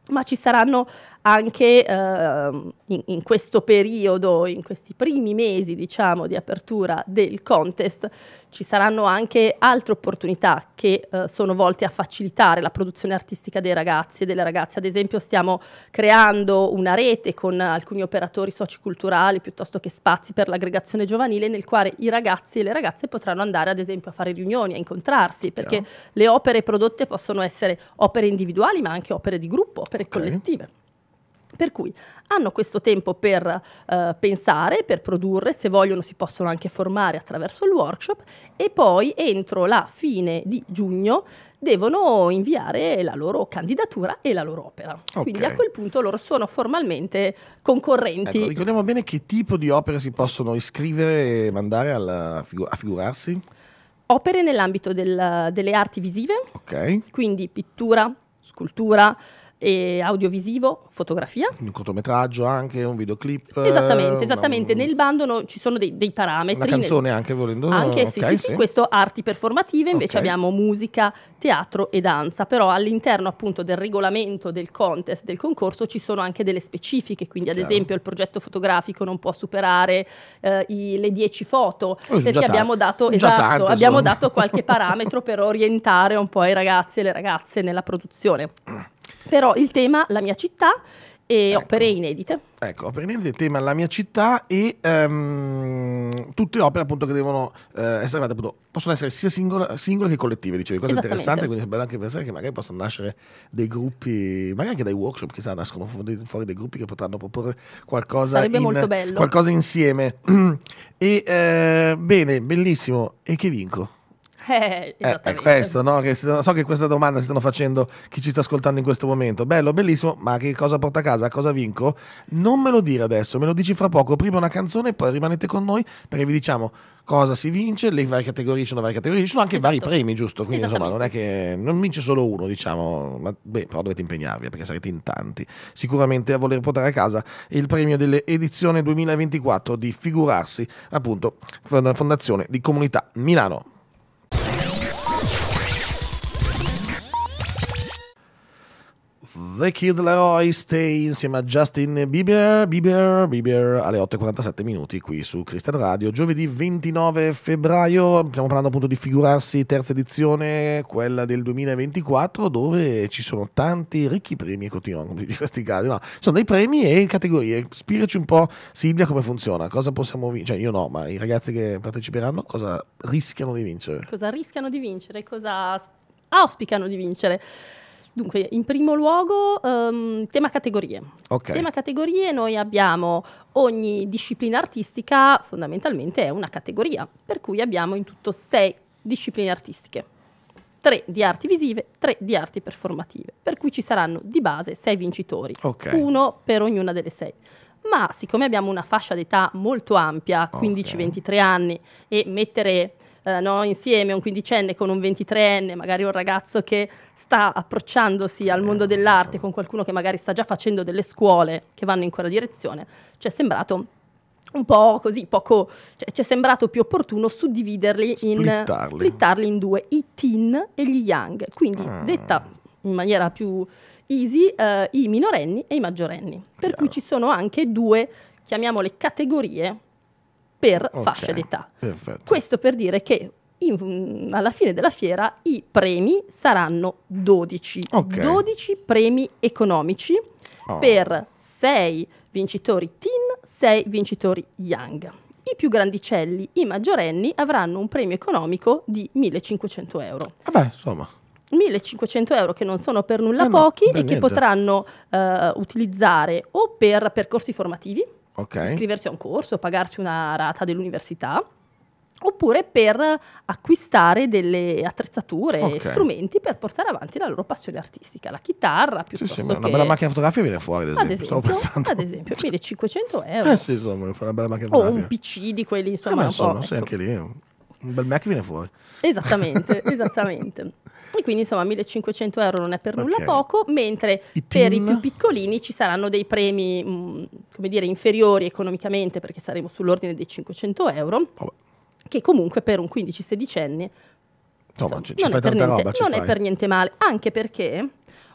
ma ci saranno anche eh, in, in, questo periodo, in questi primi mesi diciamo, di apertura del contest, ci saranno anche altre opportunità che eh, sono volte a facilitare la produzione artistica dei ragazzi e delle ragazze. Ad esempio stiamo creando una rete con alcuni operatori socioculturali piuttosto che spazi per l'aggregazione giovanile nel quale i ragazzi e le ragazze potranno andare ad esempio a fare riunioni, a incontrarsi, perché no. le opere prodotte possono essere opere individuali ma anche opere di gruppo, opere okay. collettive. Per cui hanno questo tempo per eh, pensare, per produrre, se vogliono si possono anche formare attraverso il workshop e poi entro la fine di giugno devono inviare la loro candidatura e la loro opera. Okay. Quindi a quel punto loro sono formalmente concorrenti. Ecco, ricordiamo bene che tipo di opere si possono iscrivere e mandare alla, a figurarsi? Opere nell'ambito del, delle arti visive, okay. quindi pittura, scultura, e audiovisivo, fotografia. Un cortometraggio anche, un videoclip. Esattamente, eh, esattamente. Una, Nel bando no, ci sono dei, dei parametri. Una canzone nel... anche volendo. Anche okay, sì, sì, sì, questo arti performative, invece okay. abbiamo musica, teatro e danza, però all'interno appunto del regolamento del contest, del concorso, ci sono anche delle specifiche, quindi Chiaro. ad esempio il progetto fotografico non può superare eh, i, le 10 foto, oh, perché abbiamo, dato, esatto, tanto, abbiamo (laughs) dato qualche parametro per orientare un po' i ragazzi e le ragazze nella produzione. Però il tema, la mia città e ecco. opere inedite. Ecco, opere inedite, tema La mia città e um, tutte opere appunto che devono uh, essere guardate, appunto, possono essere sia singole, singole che collettive, dicevi, cosa interessante, quindi è bello anche pensare che magari possono nascere dei gruppi, magari anche dai workshop, chissà, nascono fuori, fuori dei gruppi che potranno proporre qualcosa, in, qualcosa insieme. (clears throat) e uh, bene, bellissimo, e che vinco? Eh, eh, è questo, no? Che, so che questa domanda si stanno facendo chi ci sta ascoltando in questo momento. Bello, bellissimo, ma che cosa porta a casa? Cosa vinco? Non me lo dire adesso, me lo dici fra poco. Prima una canzone, poi rimanete con noi perché vi diciamo cosa si vince, le varie categorie sono varie categorie, ci sono anche esatto. vari premi, giusto? Quindi insomma non è che non vince solo uno, diciamo, ma beh, però dovete impegnarvi eh, perché sarete in tanti. Sicuramente a voler portare a casa il premio dell'edizione 2024 di Figurarsi, appunto, Fondazione di Comunità Milano. The Kid Leroy Stay insieme a Justin Bieber, Bieber, Bieber alle 8.47 minuti qui su Christian Radio. Giovedì 29 febbraio, stiamo parlando appunto di Figurarsi, terza edizione, quella del 2024, dove ci sono tanti ricchi premi e continuano in questi casi. No, sono dei premi e categorie. Spiegaci un po', Silvia, come funziona, cosa possiamo vincere. Cioè, io no, ma i ragazzi che parteciperanno, cosa rischiano di vincere? Cosa rischiano di vincere? Cosa auspicano di vincere? Dunque, in primo luogo, um, tema categorie. Okay. Tema categorie, noi abbiamo ogni disciplina artistica fondamentalmente è una categoria, per cui abbiamo in tutto sei discipline artistiche. Tre di arti visive, tre di arti performative, per cui ci saranno di base sei vincitori, okay. uno per ognuna delle sei ma siccome abbiamo una fascia d'età molto ampia, 15-23 okay. anni, e mettere eh, no, insieme un quindicenne con un ventitreenne, magari un ragazzo che sta approcciandosi al mondo dell'arte con qualcuno che magari sta già facendo delle scuole che vanno in quella direzione, ci è sembrato un po' così, poco, cioè, ci è sembrato più opportuno suddividerli, splittarli. in, splittarli in due, i teen e gli young, quindi ah. detta in maniera più easy eh, i minorenni e i maggiorenni, per Chiaro. cui ci sono anche due, chiamiamole categorie per okay. fascia d'età. Perfetto. Questo per dire che in, mm, alla fine della fiera i premi saranno 12. Okay. 12 premi economici oh. per 6 vincitori teen, 6 vincitori young. I più grandicelli, i maggiorenni, avranno un premio economico di 1500 euro. Vabbè, eh insomma. 1500 euro che non sono per nulla eh pochi no, e niente. che potranno eh, utilizzare o per percorsi formativi, okay. iscriversi a un corso, pagarsi una rata dell'università oppure per acquistare delle attrezzature okay. strumenti per portare avanti la loro passione artistica, la chitarra più sì, sì, una bella macchina fotografica viene fuori ad esempio, ad esempio, pensando... ad esempio 1500 eh, euro. Eh sì, insomma, una bella macchina fotografica. O un PC di quelli, insomma, eh, insomma, un po', sì, ecco. anche lì un bel Mac viene fuori. Esattamente, (laughs) esattamente. E quindi insomma 1500 euro non è per nulla okay. poco, mentre I per team? i più piccolini ci saranno dei premi, mh, mm, come dire, inferiori economicamente perché saremo sull'ordine dei 500 euro, oh. che comunque per un 15-16 anni insomma, ci, ci non, è per, niente, roba, non è per niente male, anche perché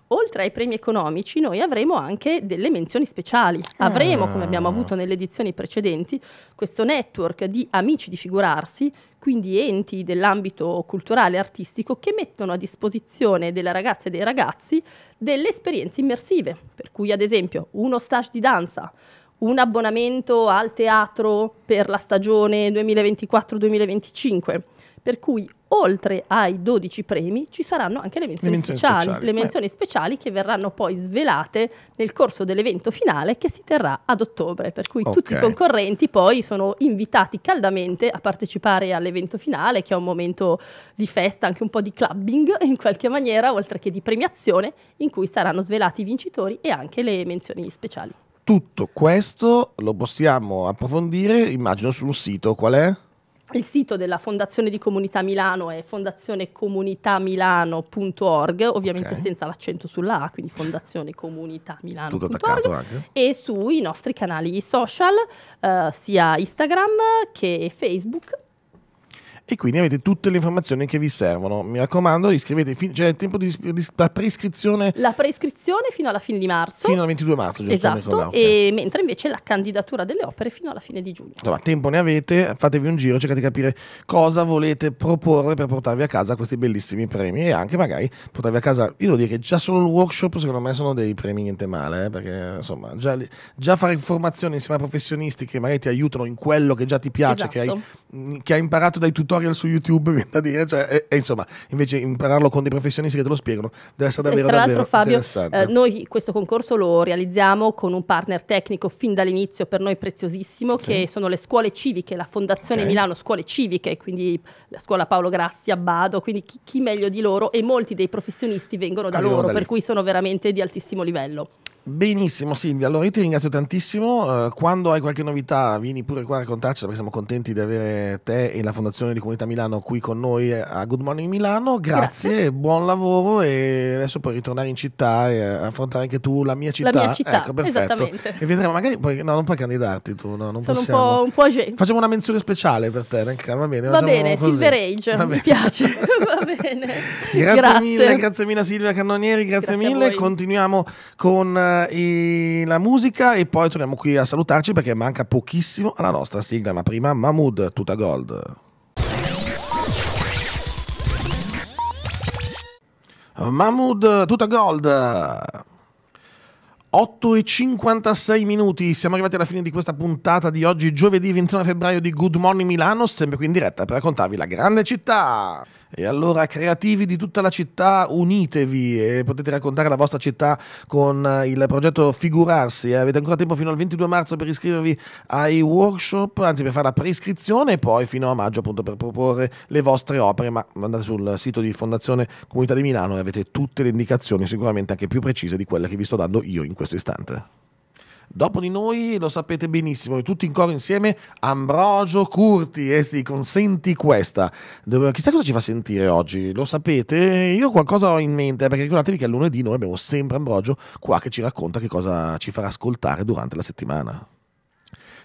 oltre ai premi economici, noi avremo anche delle menzioni speciali. Avremo, come abbiamo ah. avuto nelle edizioni precedenti, questo network di amici di figurarsi quindi enti dell'ambito culturale e artistico che mettono a disposizione delle ragazze e dei ragazzi delle esperienze immersive, per cui ad esempio uno stage di danza, un abbonamento al teatro per la stagione 2024-2025, per cui oltre ai 12 premi ci saranno anche le menzioni, le menzioni speciali, speciali, le menzioni Beh. speciali che verranno poi svelate nel corso dell'evento finale che si terrà ad ottobre, per cui okay. tutti i concorrenti poi sono invitati caldamente a partecipare all'evento finale che è un momento di festa, anche un po' di clubbing (laughs) in qualche maniera, oltre che di premiazione in cui saranno svelati i vincitori e anche le menzioni speciali. Tutto questo lo possiamo approfondire, immagino, su un sito qual è? Il sito della Fondazione di Comunità Milano è fondazionecomunitamilano.org, ovviamente okay. senza l'accento sulla A, quindi Fondazione Comunità fondazionecomunitamilano.org e sui nostri canali social, eh, sia Instagram che Facebook e quindi avete tutte le informazioni che vi servono. Mi raccomando, iscrivete, fin- cioè il tempo di, di la prescrizione. La prescrizione fino alla fine di marzo. Fino al 22 marzo, giusto? Esatto, okay. mentre invece la candidatura delle opere fino alla fine di giugno. Allora, tempo ne avete, fatevi un giro, cercate di capire cosa volete proporre per portarvi a casa questi bellissimi premi e anche magari portarvi a casa, io devo dire che già solo il workshop secondo me sono dei premi niente male, eh, perché insomma già, già, fare formazione insieme a professionisti che magari ti aiutano in quello che già ti piace, esatto. che, hai, esatto. che hai imparato dai tutorial tutorial su YouTube, (laughs) viene da dire, cioè, e, e, insomma, invece impararlo con dei professionisti che te lo spiegano deve essere davvero, tra davvero Fabio, eh, noi questo concorso lo realizziamo con un partner tecnico fin dall'inizio per noi preziosissimo, sì. che sono le scuole civiche, la Fondazione okay. Milano Scuole Civiche, quindi la scuola Paolo Grassi, a Bado, quindi chi, chi meglio di loro e molti dei professionisti vengono da Arrivano loro, da per cui sono veramente di altissimo livello. Benissimo Silvia, allora io ti ringrazio tantissimo, eh, quando hai qualche novità vieni pure qua a raccontarci perché siamo contenti di avere te e la fondazione di Comunità Milano qui con noi a Good Morning Milano. Grazie, Grazie. buon lavoro e adesso puoi ritornare in città e affrontare anche tu la mia città. La mia città, ecco, perfetto. esattamente. E vedremo magari, poi, no, non puoi candidarti tu, no, non Sono possiamo. un po', agente. Facciamo una menzione speciale per te, va bene? Va bene, così. Silver Age, va mi bene. piace, (laughs) va bene. Grazie, grazie, mille, grazie mille Silvia Cannonieri, grazie, grazie mille. Continuiamo con eh, la musica e poi torniamo qui a salutarci perché manca pochissimo alla nostra sigla, ma prima Mahmood, tutta gold. Mahmood, tutta gold. 8 e 56 minuti, siamo arrivati alla fine di questa puntata di oggi, giovedì 21 febbraio di Good Morning Milano, sempre qui in diretta per raccontarvi la grande città. E allora creativi di tutta la città, unitevi e potete raccontare la vostra città con eh, il progetto Figurarsi. Eh, avete ancora tempo fino al 22 marzo per iscrivervi ai workshop, anzi per fare la prescrizione e poi fino a maggio appunto per proporre le vostre opere, ma andate sul sito di Fondazione Comunità di Milano e avete tutte le indicazioni sicuramente anche più precise di quelle che vi sto dando io in questo istante. Dopo di noi, lo sapete benissimo, tutti in coro insieme, Ambrogio Curti, e eh sì, consenti questa. Dove, chissà cosa ci fa sentire oggi, lo sapete? Io qualcosa ho in mente, eh, perché ricordatevi che a lunedì noi abbiamo sempre Ambrogio qua che ci racconta che cosa ci farà ascoltare durante la settimana.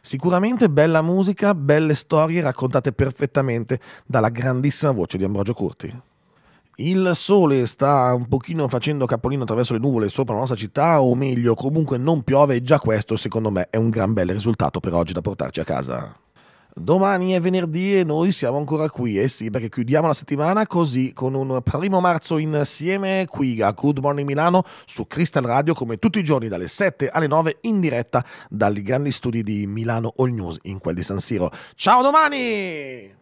Sicuramente bella musica, belle storie raccontate perfettamente dalla grandissima voce di Ambrogio Curti. Il sole sta un pochino facendo capolino attraverso le nuvole sopra la nostra città, o meglio, comunque non piove, e già questo secondo me è un gran bel risultato per oggi da portarci a casa. Domani è venerdì e noi siamo ancora qui, eh sì, perché chiudiamo la settimana così con un primo marzo insieme qui a Good Morning Milano su Crystal Radio come tutti i giorni dalle 7 alle 9 in diretta dagli grandi studi di Milano All News in quel di San Siro. Ciao domani!